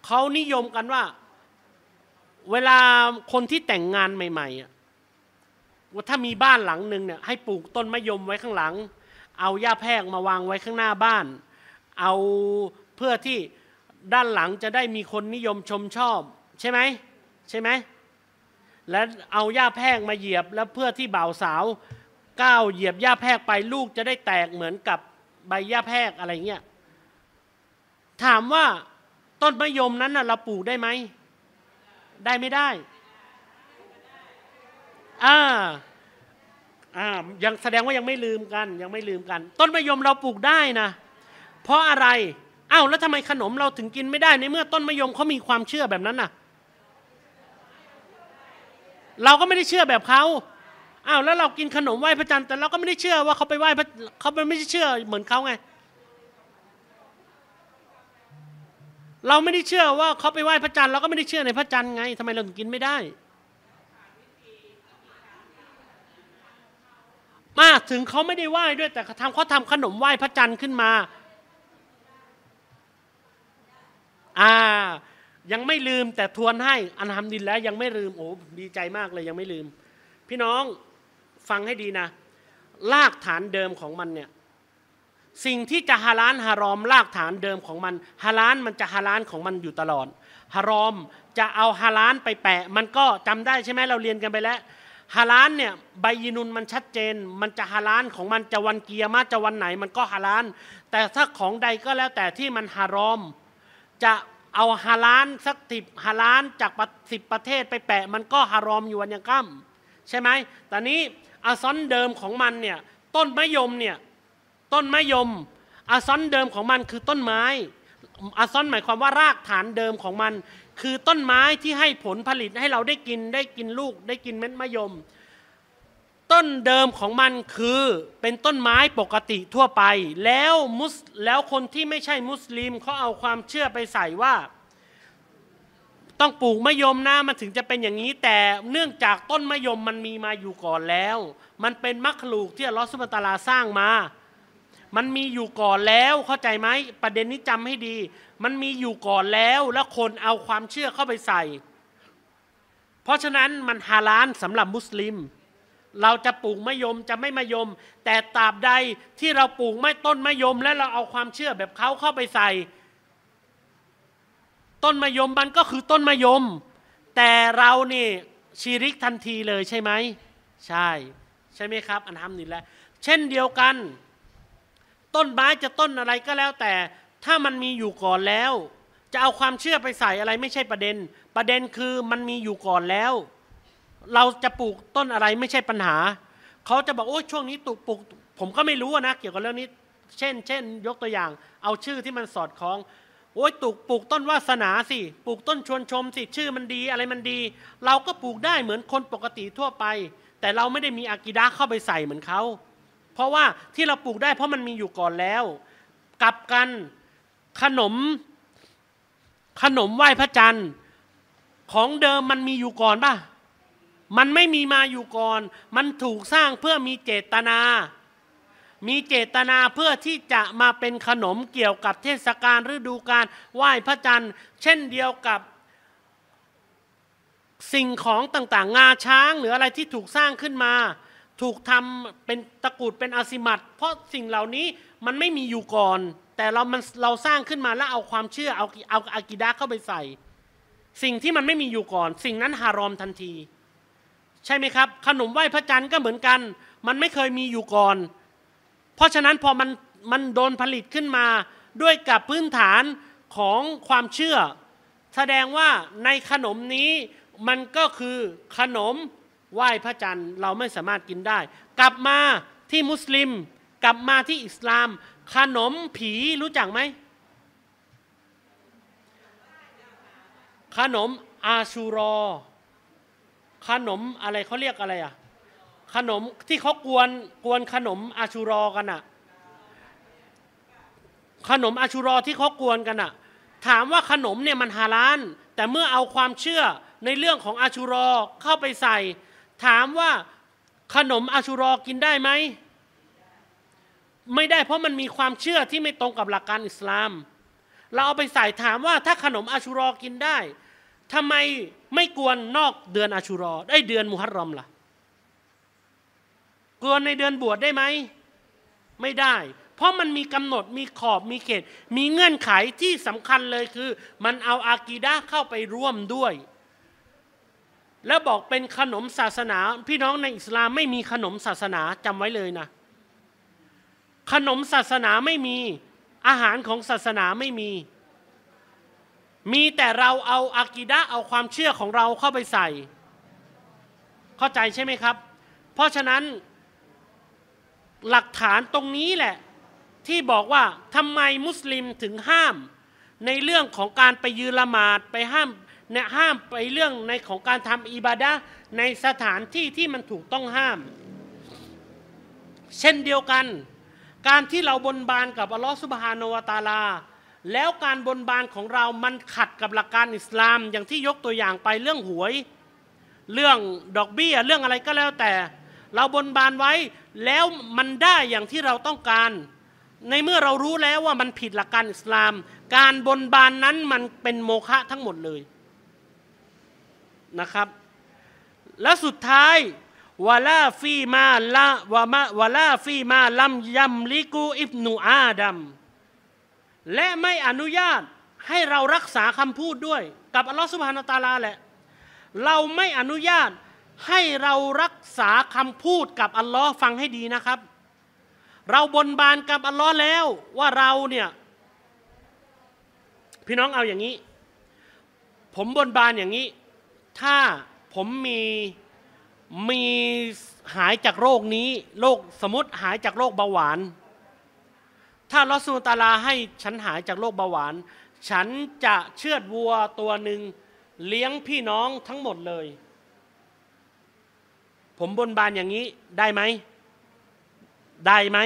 เขานิยมกันว่าเวลาคนที่แต่งงานใหม่ๆว่าถ้ามีบ้านหลังหนึ่งเนี่ยให้ปลูกต้นมะยมไว้ข้างหลังเอาหญ้าแพกมาวางไว้ข้างหน้าบ้าน เอาเพื่อที่ด้านหลังจะได้มีคนนิยมชมชอบ ใช่ไหมใช่ไหมและเอาหญ้าแพกมาเหยียบแล้วเพื่อที่บ่าวสาวก้าวเหยียบหญ้าแพกไปลูก จะได้แตกเหมือนกับใบหญ้าแพกอะไรเงี้ยถามว่า ต้นมะยมนั้นเราปลูกได้ไหมได้ไม่ได้อ่าอ่า ยังแสดงว่ายังไม่ลืมกัน ยังไม่ลืมกัน ต้นมะยมเราปลูกได้นะ เพราะอะไรอ้าวแล้วทำไมขนมเราถึงกินไม่ได้ในเมื่อต้นมะยมเขามีความเชื่อแบบนั้นน่ะ เราก็ไม่ได้เชื่อแบบเขาอ้าวแล้วเรากินขนมไหว้พระจันทร์แต่ เราก็ไม่ได้เชื่อว่าเขาไปไหว้พระเขาไม่ได้เชื่อเหมือนเขาไง เราไม่ได้เชื่อว่าเขาไปไหว้พระจันทร์เราก็ไม่ได้เชื่อในพระจันทร์ไงทำไมเราถึงกินไม่ได้มากถึงเขาไม่ได้ไหว้ด้วยแต่ทำเขาทำขนมไหว้พระจันทร์ขึ้นมา อ่า ยังไม่ลืม แต่ทวนให้อันทำดินแล้วยังไม่ลืมโอ้ดีใจมากเลยยังไม่ลืม พี่น้องฟังให้ดีนะรากฐานเดิมของมันเนี่ยสิ่งที่จะฮาลานฮารอมรากฐานเดิมของมันฮาลานมันจะฮาลานของมันอยู่ตลอดฮารอมจะเอาฮาลานไปแปะ มันก็จำได้ใช่ไหมเราเรียนกันไปแล้วฮาลานเนี่ยใบยินุนมันชัดเจน มันจะฮาลานของมันจะวันเกียร์มาจะวันไหน มันก็ฮาลาน แต่ถ้าของใดก็แล้วแต่ที่มันฮารอม จะเอาฮาลานสักติบฮาลานจากสิบประเทศไปแปะ มันก็ฮารอมอยู่วันยังก้าใช่ไหมแต่นี้อาซอนเดิมของมันเนี่ย ต้นมะยมเนี่ย ต้นมะยมอาซอนเดิมของมันคือต้นไม้อาซอนหมายความว่ารากฐานเดิมของมันคือต้นไม้ที่ให้ผลผลิตให้เราได้กินได้กินลูก ได้กินเม็ดมะยม ต้นเดิมของมันคือเป็นต้นไม้ปกติทั่วไป แล้วมุสแล้วคนที่ไม่ใช่มุสลิมเขาเอาความเชื่อไปใส่ว่า ต้องปลูกมะยมนะมันถึงจะเป็นอย่างนี้ แต่เนื่องจากต้นมะยมมันมีมาอยู่ก่อนแล้ว มันเป็นมัคลูกที่ลอสุบตาลาสร้างมามันมีอยู่ก่อนแล้วเข้าใจไหมประเด็นนี้จำให้ดี มันมีอยู่ก่อนแล้วแล้วคนเอาความเชื่อเข้าไปใส่ เพราะฉะนั้นมันฮาลานสำหรับมุสลิม เราจะปลูกมะยมจะไม่มะยม แต่ตราบใด ที่เราปลูกไม่ต้นมะยม และเราเอาความเชื่อแบบเขาเข้าไปใส่ ต้นมะยมมันก็คือต้นมะยม แต่เรานี่ชีริกทันทีเลยใช่ไหมใช่ ใช่ไหมครับ อันทำนี่แหละเช่นเดียวกันต้นไม้จะต้นอะไรก็แล้ว แต่ถ้ามันมีอยู่ก่อนแล้ว จะเอาความเชื่อไปใส่อะไรไม่ใช่ประเด็น ประเด็นคือมันมีอยู่ก่อนแล้ว เราจะปลูกต้นอะไรไม่ใช่ปัญหาเขาจะบอกโอ้ช่วงนี้ตุกปลูก ผมก็ไม่รู้นะเกี่ยวกับเรื่องนี้เช่นเช่นยกตัวอย่าง เอาชื่อที่มันสอดคล้อง โอ้ยตุกปลูกต้นวาสนาสิปลูกต้นชวนชม สิชื่อมันดีอะไรมันดี เราก็ปลูกได้เหมือนคนปกติทั่วไป แต่เราไม่ได้มีอากิดะเข้าไปใส่เหมือนเขาเพราะว่าที่เราปลูกได้เพราะมันมีอยู่ก่อนแล้วกลับกันขนม ขนมไหว้พระจันทร์ของเดิมมันมีอยู่ก่อนป่ะ มันไม่มีมาอยู่ก่อน มันถูกสร้างเพื่อมีเจตนา มีเจตนาเพื่อที่จะมาเป็นขนมเกี่ยวกับเทศกาลฤดูกาลไหว้พระจันทร์เช่นเดียวกับสิ่งของต่างๆ งาช้าง หรืออะไรที่ถูกสร้างขึ้นมาถูกทำเป็นตะกูดเป็นอาซิมัตเพราะสิ่งเหล่านี้มันไม่มีอยู่ก่อน แต่เรามันเราสร้างขึ้นมาแล้วเอาความเชื่อ เอาเอาอากิดาเข้าไปใส่ สิ่งที่มันไม่มีอยู่ก่อน สิ่งนั้นฮารอมทันที ใช่ไหมครับ ขนมไหว้พระจันทร์ก็เหมือนกัน มันไม่เคยมีอยู่ก่อน เพราะฉะนั้นพอมันมันโดนผลิตขึ้นมาด้วยกับพื้นฐานของความเชื่อ แสดงว่าในขนมนี้มันก็คือขนมไหว้พระจันทร์เราไม่สามารถกินได้ กลับมาที่มุสลิม กลับมาที่อิสลาม ขนมผีรู้จักไหมขนมอาชูรอ ขนมอะไรเขาเรียกอะไรอ่ะขนมที่เขากวนกวนขนมอาชูรอกันอ่ะขนมอาชูรอที่เขากวนกันอ่ะถามว่าขนมเนี่ยมันฮาลานแต่เมื่อเอาความเชื่อในเรื่องของอาชูรอเข้าไปใส่ถามว่าขนมอาชุรอกินได้ไหมไม่ได้เพราะมันมีความเชื่อที่ไม่ตรงกับหลักการอิสลาม เราเอาไปใส่ถามว่า ถ้าขนมอาชุรอกินได้ทำไมไม่กวนนอกเดือนอาชุรอ ได้เดือนมุฮัรรอมละ่ะกวนในเดือนบวชได้ไหมไม่ได้ เพราะมันมีกำหนดมีขอบมีเขตมีเงื่อนไขที่สำคัญเลยคือ มันเอาอากีดะเข้าไปร่วมด้วยแล้วบอกเป็นขนมศาสนา พี่น้องในอิสลามไม่มีขนมศาสนาจำไว้เลยนะขนมศาสนาไม่มีอาหารของศาสนาไม่มี มีแต่เราเอาอากิดะเอาความเชื่อของเราเข้าไปใส่ เข้าใจใช่ไหมครับเพราะฉะนั้นหลักฐานตรงนี้แหละ ที่บอกว่าทำไมมุสลิมถึงห้าม ในเรื่องของการไปยืนละหมาดไปห้ามเนี่ยห้ามไปเรื่องในของการทำอิบาดะในสถานที่ที่มันถูกต้องห้าม เช่นเดียวกัน การที่เราบนบานกับอัลลอฮฺสุบฮานวตาลาแล้วการบนบานของเรามันขัดกับหลักการอิสลามอย่างที่ยกตัวอย่างไปเรื่องหวย เรื่องดอกเบี้ยเรื่องอะไรก็แล้วแต่ เราบนบานไว้แล้วมันได้อย่างที่เราต้องการ ในเมื่อเรารู้แล้วว่ามันผิดหลักการอิสลาม การบนบานนั้นมันเป็นโมฆะทั้งหมดเลยนะครับและสุดท้ายวาลาฟีมาละวามาวาลาฟีมาลัมยัมลิกูอิบนูอาดัมและไม่อนุญาตให้เรารักษาคำพูดด้วยกับอัลลอฮฺสุบฮานาตาลาแหละเราไม่อนุญาตให้เรารักษาคำพูดกับอัลลอฮ์ฟังให้ดีนะครับ เราบนบานกับอัลลอฮ์แล้วว่าเราเนี่ยพี่น้องเอาอย่างนี้ ผมบนบานอย่างนี้ถ้าผมมีมีหายจากโรคนี้โรคสมมติหายจากโรคเบาหวาน ถ้าลอสูตาลาให้ฉันหายจากโรคเบาหวาน ฉันจะเชือดวัวตัวหนึ่งเลี้ยงพี่น้องทั้งหมดเลย ผมบนบานอย่างนี้ ได้ไหมได้ไหม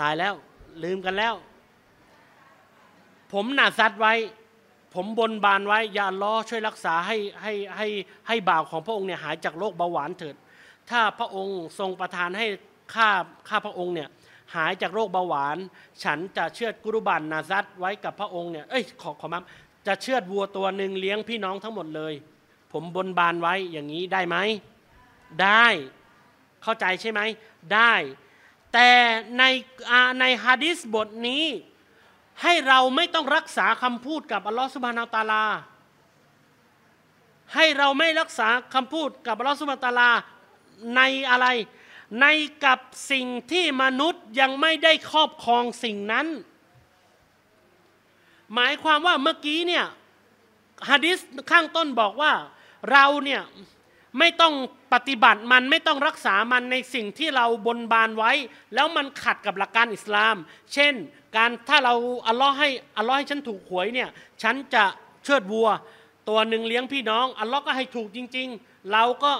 ตายแล้วลืมกันแล้ว ผมหนาซัดไว้ผมบนบานไว้ยาล้อช่วยรักษาให้ให้ให้ให้บ่าวของพระองค์เนี่ยหายจากโรคเบาหวานเถิดถ้าพระองค์ทรงประทานให้ข้าข้าพระองค์เนี่ยหายจากโรคเบาหวาน ฉันจะเชื่อดกุรุบันนาซัดไว้กับพระองค์เนี่ยเอ้ยขอขอมาจะเชื่อดวัวตัวหนึ่งเลี้ยงพี่น้องทั้งหมดเลย ผมบนบานไว้อย่างนี้ได้ไหมได้เข้าใจใช่ไหมได้ แต่ในในฮะดิษบทนี้ให้เราไม่ต้องรักษาคำพูดกับอัลลอฮฺสุบฮานาตาลา ให้เราไม่รักษาคำพูดกับอัลลอฮฺสุบฮานาตาลาในอะไร ในกับสิ่งที่มนุษย์ยังไม่ได้ครอบครองสิ่งนั้น หมายความว่าเมื่อกี้เนี่ยฮะดิษข้างต้นบอกว่า เราเนี่ยไม่ต้องปฏิบัติมันไม่ต้องรักษามันในสิ่งที่เราบนบานไว้ แล้วมันขัดกับหลักการอิสลาม เช่นการถ้าเราอัลลอฮ์ให้อัลลอฮ์ให้ฉันถูกหวยเนี่ย ฉันจะเชิดวัว ตัวหนึ่งเลี้ยงพี่น้อง อัลลอฮ์ก็ให้ถูกจริง ๆ เราก็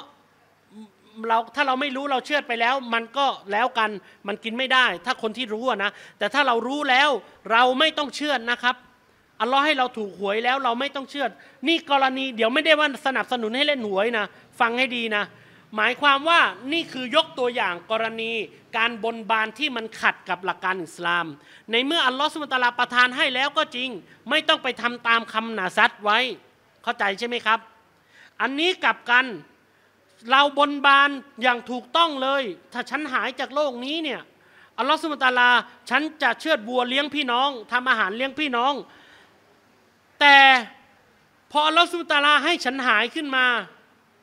เราถ้าเราไม่รู้เราเชื่อไปแล้ว มันก็แล้วกันมันกินไม่ได้ ถ้าคนที่รู้นะแต่ถ้าเรารู้แล้ว เราไม่ต้องเชื่อนะครับอัลลอฮ์ให้เราถูกหวยแล้ว เราไม่ต้องเชื่อนี่กรณีเดี๋ยวไม่ได้ว่าสนับสนุนให้เล่นหวยนะฟังให้ดีนะหมายความว่านี่คือยกตัวอย่างกรณีการบนบานที่มันขัดกับหลักการอิสลาม ในเมื่ออัลลอฮฺสุบตาลาประทานให้แล้วก็จริง ไม่ต้องไปทำตามคำหนาซัดไว้ เข้าใจใช่ไหมครับ อันนี้กลับกันเราบนบานอย่างถูกต้องเลย ถ้าฉันหายจากโลกนี้เนี่ยอัลลอฮฺสุบตาลา ฉันจะเชือดบัวเลี้ยงพี่น้อง ทำอาหารเลี้ยงพี่น้อง แต่พออัลลอฮฺสุบตาลาให้ฉันหายขึ้นมา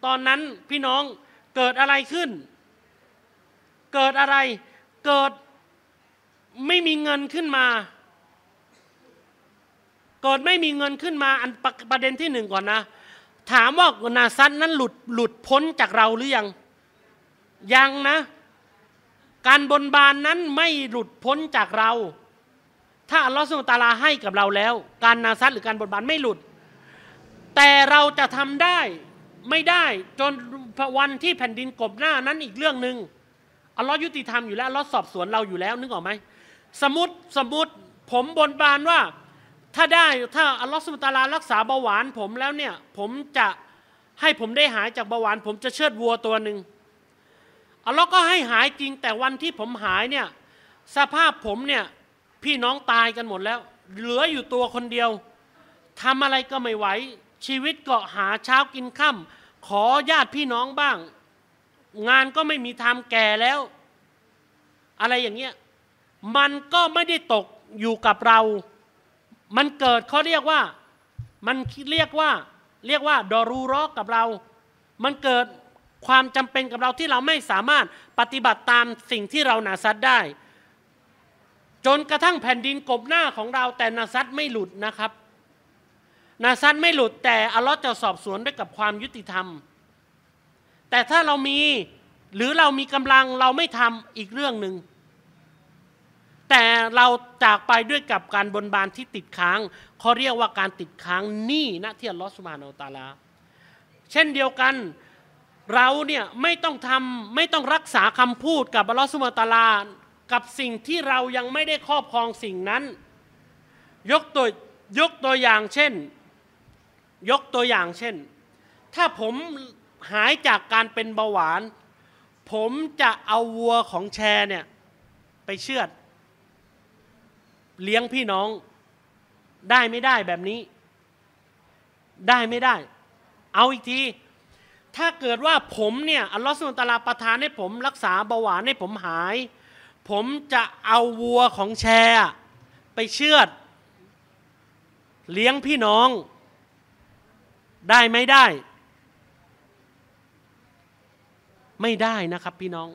ตอนนั้นพี่น้องเกิดอะไรขึ้นเกิดอะไร เกิดไม่มีเงินขึ้นมาเกิดไม่มีเงินขึ้นมาอันปประเด็นที่หนึ่งก่อนนะ ถามว่านาซัตนั้นหลุดหลุดพ้นจากเราหรือยัง ยังนะ การบนบานนั้นไม่หลุดพ้นจากเรา ถ้าอัลลอฮฺสุลตาลาให้กับเราแล้ว การนาซัตหรือการบนบานไม่หลุด แต่เราจะทำได้ไม่ได้จนวันที่แผ่นดินกบหน้านั้นอีกเรื่องหนึง่งอัลลอฮ์ยุติธรรมอยู่แล้วอัลลอฮ์สอบสวนเราอยู่แล้ว นึกออกไหมสมมติสมมติผมบนบานว่า ถ้าได้ถ้าอัลลอฮ์สุบตาลารักษาเบาหวานผมแล้วเนี่ย ผมจะให้ผมได้หายจากเบาหวานผมจะเชิดวัวตัวหนึ่งอัลลอฮ์ก็ให้หายจริงแต่วันที่ผมหายเนี่ยสภาพผมเนี่ยพี่น้องตายกันหมดแล้วเหลืออยู่ตัวคนเดียวทำอะไรก็ไม่ไหวชีวิตเกาะหาเช้ากินค่าขอญาติพี่น้องบ้างงานก็ไม่มีทำแก่แล้ว อะไรอย่างเงี้ยมันก็ไม่ได้ตกอยู่กับเรา มันเกิดเขาเรียกว่ามันเรียกว่าเรียกว่าดอรูรอกกับเรา มันเกิดความจำเป็นกับเราที่เราไม่สามารถปฏิบัติตามสิ่งที่เราหนาซัดได้ จนกระทั่งแผ่นดินกบหน้าของเรา แต่นาซัดไม่หลุดนะครับ นาซัดไม่หลุด แต่อลอสจะสอบสวนด้วยกับความยุติธรรมแต่ถ้าเรามีหรือเรามีกำลังเราไม่ทำอีกเรื่องหนึ่งแต่เราจากไปด้วยกับการบนบานที่ติดค้างเขาเรียกว่าการติดค้างหนี้นะที่อัลลอฮฺสุบานอัลตาลา เช่นเดียวกันเราเนี่ยไม่ต้องทำไม่ต้องรักษาคำพูดกับอัลลอฮฺสุบานตาลากับสิ่งที่เรายังไม่ได้ครอบครองสิ่งนั้นยกตัวยกตัวอย่างเช่นยกตัวอย่างเช่น ถ้าผมหายจากการเป็นเบาหวาน ผมจะเอาวัวของแชร์เนี่ย ไปเชือด เลี้ยงพี่น้อง ได้ไม่ได้แบบนี้ ได้ไม่ได้ เอาอีกที ถ้าเกิดว่าผมเนี่ย อัลลอฮฺสุลตาราประทานให้ผม รักษาเบาหวาน ให้ผมหาย ผมจะเอาวัวของแชร์ ไปเชือด เลี้ยงพี่น้อง ได้ไม่ได้ไม่ได้นะครับพี่น้อง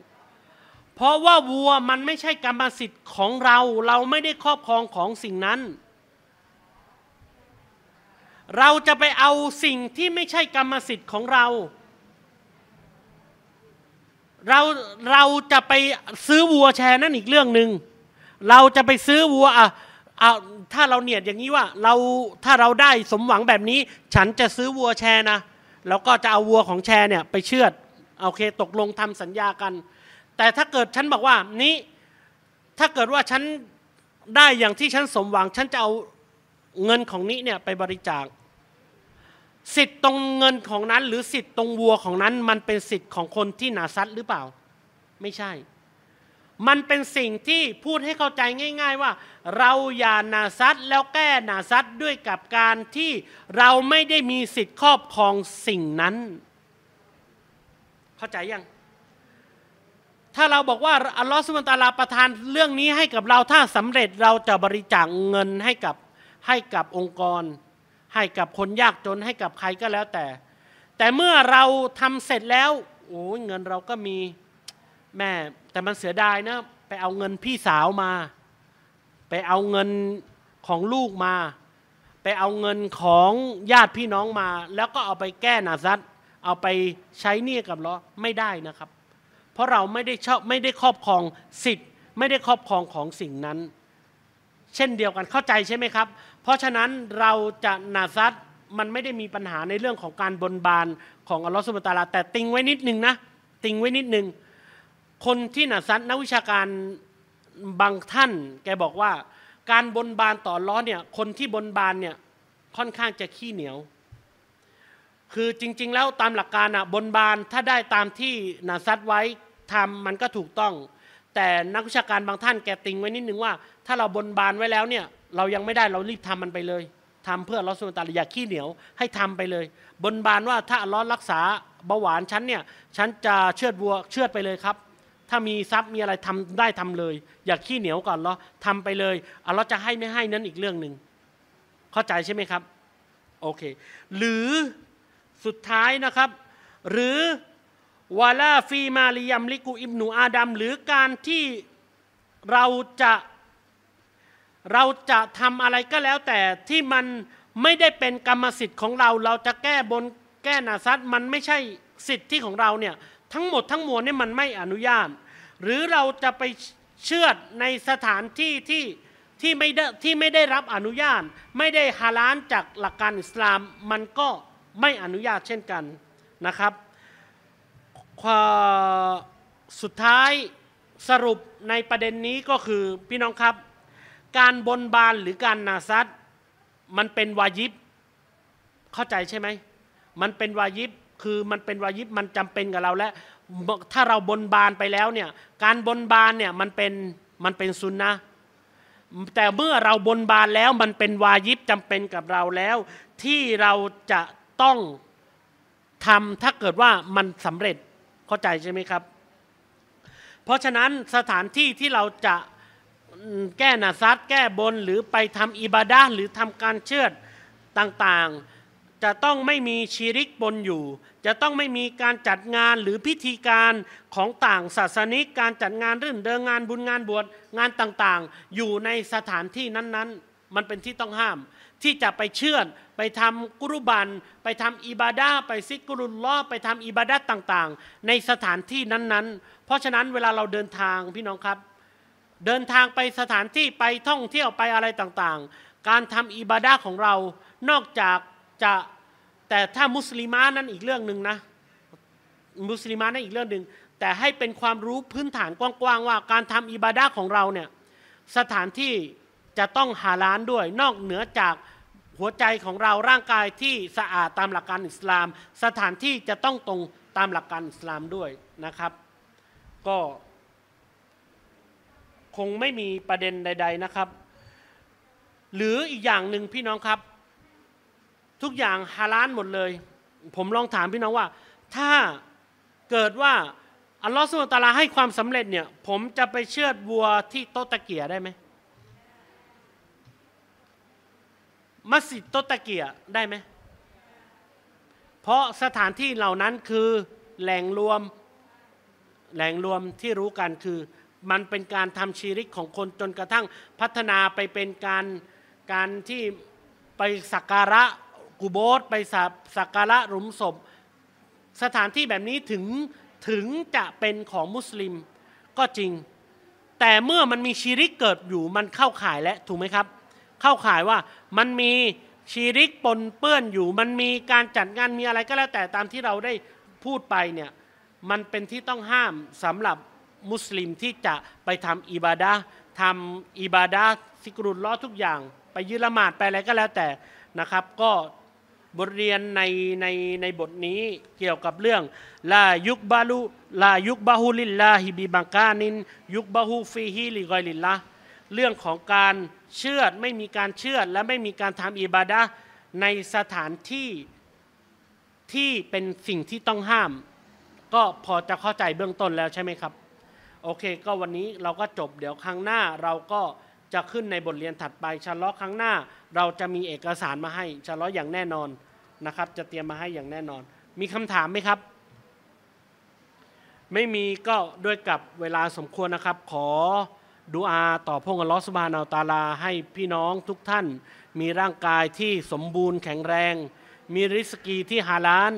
เพราะว่าวัวมันไม่ใช่กรรมสิทธิ์ของเรา เราไม่ได้ครอบครองของสิ่งนั้น เราจะไปเอาสิ่งที่ไม่ใช่กรรมสิทธิ์ของเรา เราเราจะไปซื้อวัวแชร์นั่นอีกเรื่องหนึ่ง เราจะไปซื้อวัวอ่ะเอาถ้าเราเนียดอย่างนี้ว่าเรา ถ้าเราได้สมหวังแบบนี้ ฉันจะซื้อวัวแชร์นะ แล้วก็จะเอาวัวของแชร์เนี่ยไปเชือดโอเค ตกลงทำสัญญากัน แต่ถ้าเกิดฉันบอกว่านี้ถ้าเกิดว่าฉันได้อย่างที่ฉันสมหวังฉันจะเอาเงินของนี้เนี่ยไปบริจาค สิทธิ์ตรงเงินของนั้น หรือสิทธิ์ตรงวัวของนั้น มันเป็นสิทธิ์ของคนที่หนาซัดหรือเปล่า ไม่ใช่ มันเป็นสิ่งที่พูดให้เข้าใจง่าย ๆ ว่า เราอย่าหนาซัดแล้วแก้หนาซัดด้วยกับการที่เราไม่ได้มีสิทธิ์ครอบครองสิ่งนั้นเข้าใจยังถ้าเราบอกว่าอัลลอฮฺสุบตาลาประทาน เรื่องนี้ให้กับเราถ้าสำเร็จเราจะบริจาคเงินให้กับให้กับองค์กร ให้กับคนยากจน ให้กับใครก็แล้วแต่ แต่เมื่อเราทำเสร็จแล้วโอ้เงินเราก็มีแม่ แต่มันเสียดายนะ ไปเอาเงินพี่สาวมา ไปเอาเงินของลูกมา ไปเอาเงินของญาติพี่น้องมา แล้วก็เอาไปแก้นาซัดเอาไปใช้เนี่ยกับล้อไม่ได้นะครับ เพราะเราไม่ได้ชอบไม่ได้ครอบครองสิทธิ์ ไม่ได้ครอบครองของสิ่งนั้น เช่นเดียวกันเข้าใจใช่ไหมครับเพราะฉะนั้นเราจะนาซัดมันไม่ได้มีปัญหาในเรื่องของการบนบานของอัลลอฮฺสุบตาลาแต่ติงไว้นิดนึงนะติงไว้นิดนึงคนที่นาซัดนักวิชาการบางท่าน แกบอกว่าการบนบานต่อล้อเนี่ยคนที่บนบานเนี่ยค่อนข้างจะขี้เหนียวคือจริงๆแล้วตามหลักการอ่ะบนบานถ้าได้ตามที่นาซัดไว้ทำมันก็ถูกต้อง แต่นักวิชาการบางท่านแกติงไว้นิดนึงว่า ถ้าเราบนบานไว้แล้วเนี่ย เรายังไม่ได้เรารีบทำมันไปเลย ทำเพื่อลอสุนตาลอยาาขี้เหนียวให้ทำไปเลยบนบานว่าถ้าล้อนรักษาเบาหวานฉันเนี่ย ฉันจะเชือดวัวเชือดไปเลยครับ ถ้ามีทรัพย์มีอะไรทำได้ทำเลย อย่าขี้เหนียวก่อนเราทำไปเลยเอาเราจะให้ไม่ให้นั้นอีกเรื่องหนึ่งเข้าใจใช่ไหมครับ โอเคหรือสุดท้ายนะครับ หรือ วาลาฟีมาลิยัมลิกูอิบนูอาดัมหรือการที่เราจะเราจะทำอะไรก็แล้วแต่ที่มัน ไม่ได้เป็นกรรมสิทธิ์ของเรา เราจะแก้บนแก้นาซัดมันไม่ใช่สิทธิของเราเนี่ยทั้งหมดทั้งมวลนี่มันไม่อนุญาตหรือเราจะไปเชื่อดในสถานที่ที่ที่ไม่ได้ที่ไม่ได้รับอนุญาต ไม่ได้ฮาลานจากหลักการอิสลามมันก็ไม่อนุญาตเช่นกันนะครับสุดท้ายสรุปในประเด็นนี้ก็คือพี่น้องครับ การบนบานหรือการนาซัดมันเป็นวายิบ เข้าใจใช่ไหมมันเป็นวายิบ คือมันเป็นวายิบ มันจำเป็นกับเราและถ้าเราบนบานไปแล้วเนี่ยการบนบานเนี่ยมันเป็น มันเป็นซุนนะแต่เมื่อเราบนบานแล้วมันเป็นวายิบจำเป็นกับเราแล้วที่เราจะต้องทำถ้าเกิดว่ามันสำเร็จเข้าใจใช่ไหมครับ เพราะฉะนั้นสถานที่ที่เราจะแก้นาซัดแก้บนหรือไปทำอิบาดาหรือทำการเชือดต่างๆ จะต้องไม่มีชีริกบนอยู่ จะต้องไม่มีการจัดงานหรือพิธีการของต่างศาสนิกการจัดงานรื่นเริงงานบุญงานบวชงานต่างๆ อยู่ในสถานที่นั้น ๆ มันเป็นที่ต้องห้ามที่จะไปเชื่อดไปทำกุรุบันไปทำอิบาดาไปซิกกุรุลลอไปทำอิบาดาต่างๆ ในสถานที่นั้น ๆ เพราะฉะนั้นเวลาเราเดินทางพี่น้องครับ เดินทางไปสถานที่ไปท่องเที่ยวไปอะไรต่างๆ การทำอิบาดาของเรานอกจากจะแต่ถ้ามุสลิมานั้นอีกเรื่องหนึ่งนะมุสลิมานั้นอีกเรื่องหนึ่งแต่ให้เป็นความรู้พื้นฐานกว้างๆว่าการทำอิบาดาของเราเนี่ยสถานที่จะต้องหาล้านด้วยนอกเหนือจากหัวใจของเราร่างกายที่สะอาดตามหลักการอิสลาม สถานที่จะต้องตรงตามหลักการอิสลามด้วยนะครับ ก็ คงไม่มีประเด็นใด ๆนะครับ หรืออีกอย่างหนึ่งพี่น้องครับ ทุกอย่างฮาลาลหมดเลย ผมลองถามพี่น้องว่า ถ้าเกิดว่าอัลลอฮฺสุลตาราให้ความสำเร็จเนี่ยผมจะไปเชือดวัวที่โต๊ะตะเกียได้ไหมมัสยิดโตตะเกียได้ไหมเพราะสถานที่เหล่านั้นคือแหล่งรวมแหล่งรวมที่รู้กันคือ มันเป็นการทำชีริกของคนจนกระทั่งพัฒนาไปเป็นการการที่ไปสักการะกุโบสไปสักการะหลุมศพ สถานที่แบบนี้ถึงถึงจะเป็นของมุสลิม ก็จริง แต่เมื่อมันมีชีริกเกิดอยู่มันเข้าข่ายแล้วถูกไหมครับเข้าข่ายว่ามันมีชีริกปนเปื้อนอยู่ มันมีการจัดงานมีอะไรก็แล้ว แต่ตามที่เราได้พูดไปเนี่ยมันเป็นที่ต้องห้ามสำหรับมุสลิมที่จะไปทำอิบาดะทำอิบาดะสิกรุลล้อทุกอย่าง ไปยืนละหมาดไปอะไรก็แล้ว แต่นะครับ ก็บทเรียนในในในบทนี้เกี่ยวกับเรื่องลายุกบาลุลายุกบาฮุลิลลาฮิบิบังกานิน ยุกบาฮูฟีฮิลิกอยลิลลาเรื่องของการเชื่อดไม่มีการเชื่อด และไม่มีการทำอิบาดะในสถานที่ที่เป็นสิ่งที่ต้องห้าม ก็พอจะเข้าใจเบื้องต้นแล้วใช่ไหมครับ โอเค ก็วันนี้เราก็จบเดี๋ยวครั้งหน้า เราก็จะขึ้นในบทเรียนถัดไปชะล้อครั้งหน้า เราจะมีเอกสารมาให้ชะล้ออย่างแน่นอนนะครับ จะเตรียมมาให้อย่างแน่นอน มีคำถามไหมครับ ไม่มีก็ด้วยกับเวลาสมควรนะครับ ขอดูอาต่อพองศ์ลอสบานอัลตาลาให้พี่น้องทุกท่าน มีร่างกายที่สมบูรณ์แข็งแรง มีริสกีที่ฮาลาน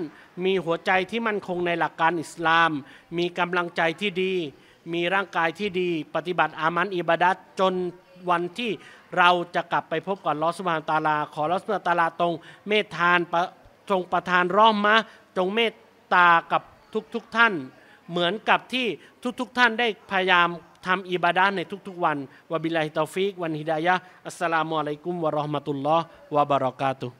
มีหัวใจที่มั่นคงในหลักการอิสลาม มีกำลังใจที่ดี มีร่างกายที่ดีปฏิบัติอามันอิบาดัตจนวันที่เราจะกลับไปพบกับลอสบานตาลา ขอลอสบานตาลาตรง เมตทานทรงประทานร่อมมะจงเมตตากับทุกๆทท่านเหมือนกับที่ทุกๆทท่านได้พยายามทำอิบาดาในทุกๆวันวะบิลลาฮิตาฟิกวันฮิดายะอัสสลามุอะลัยกุมวะรอะห์มะตุลลอฮ์วะบะรอกาตุฮ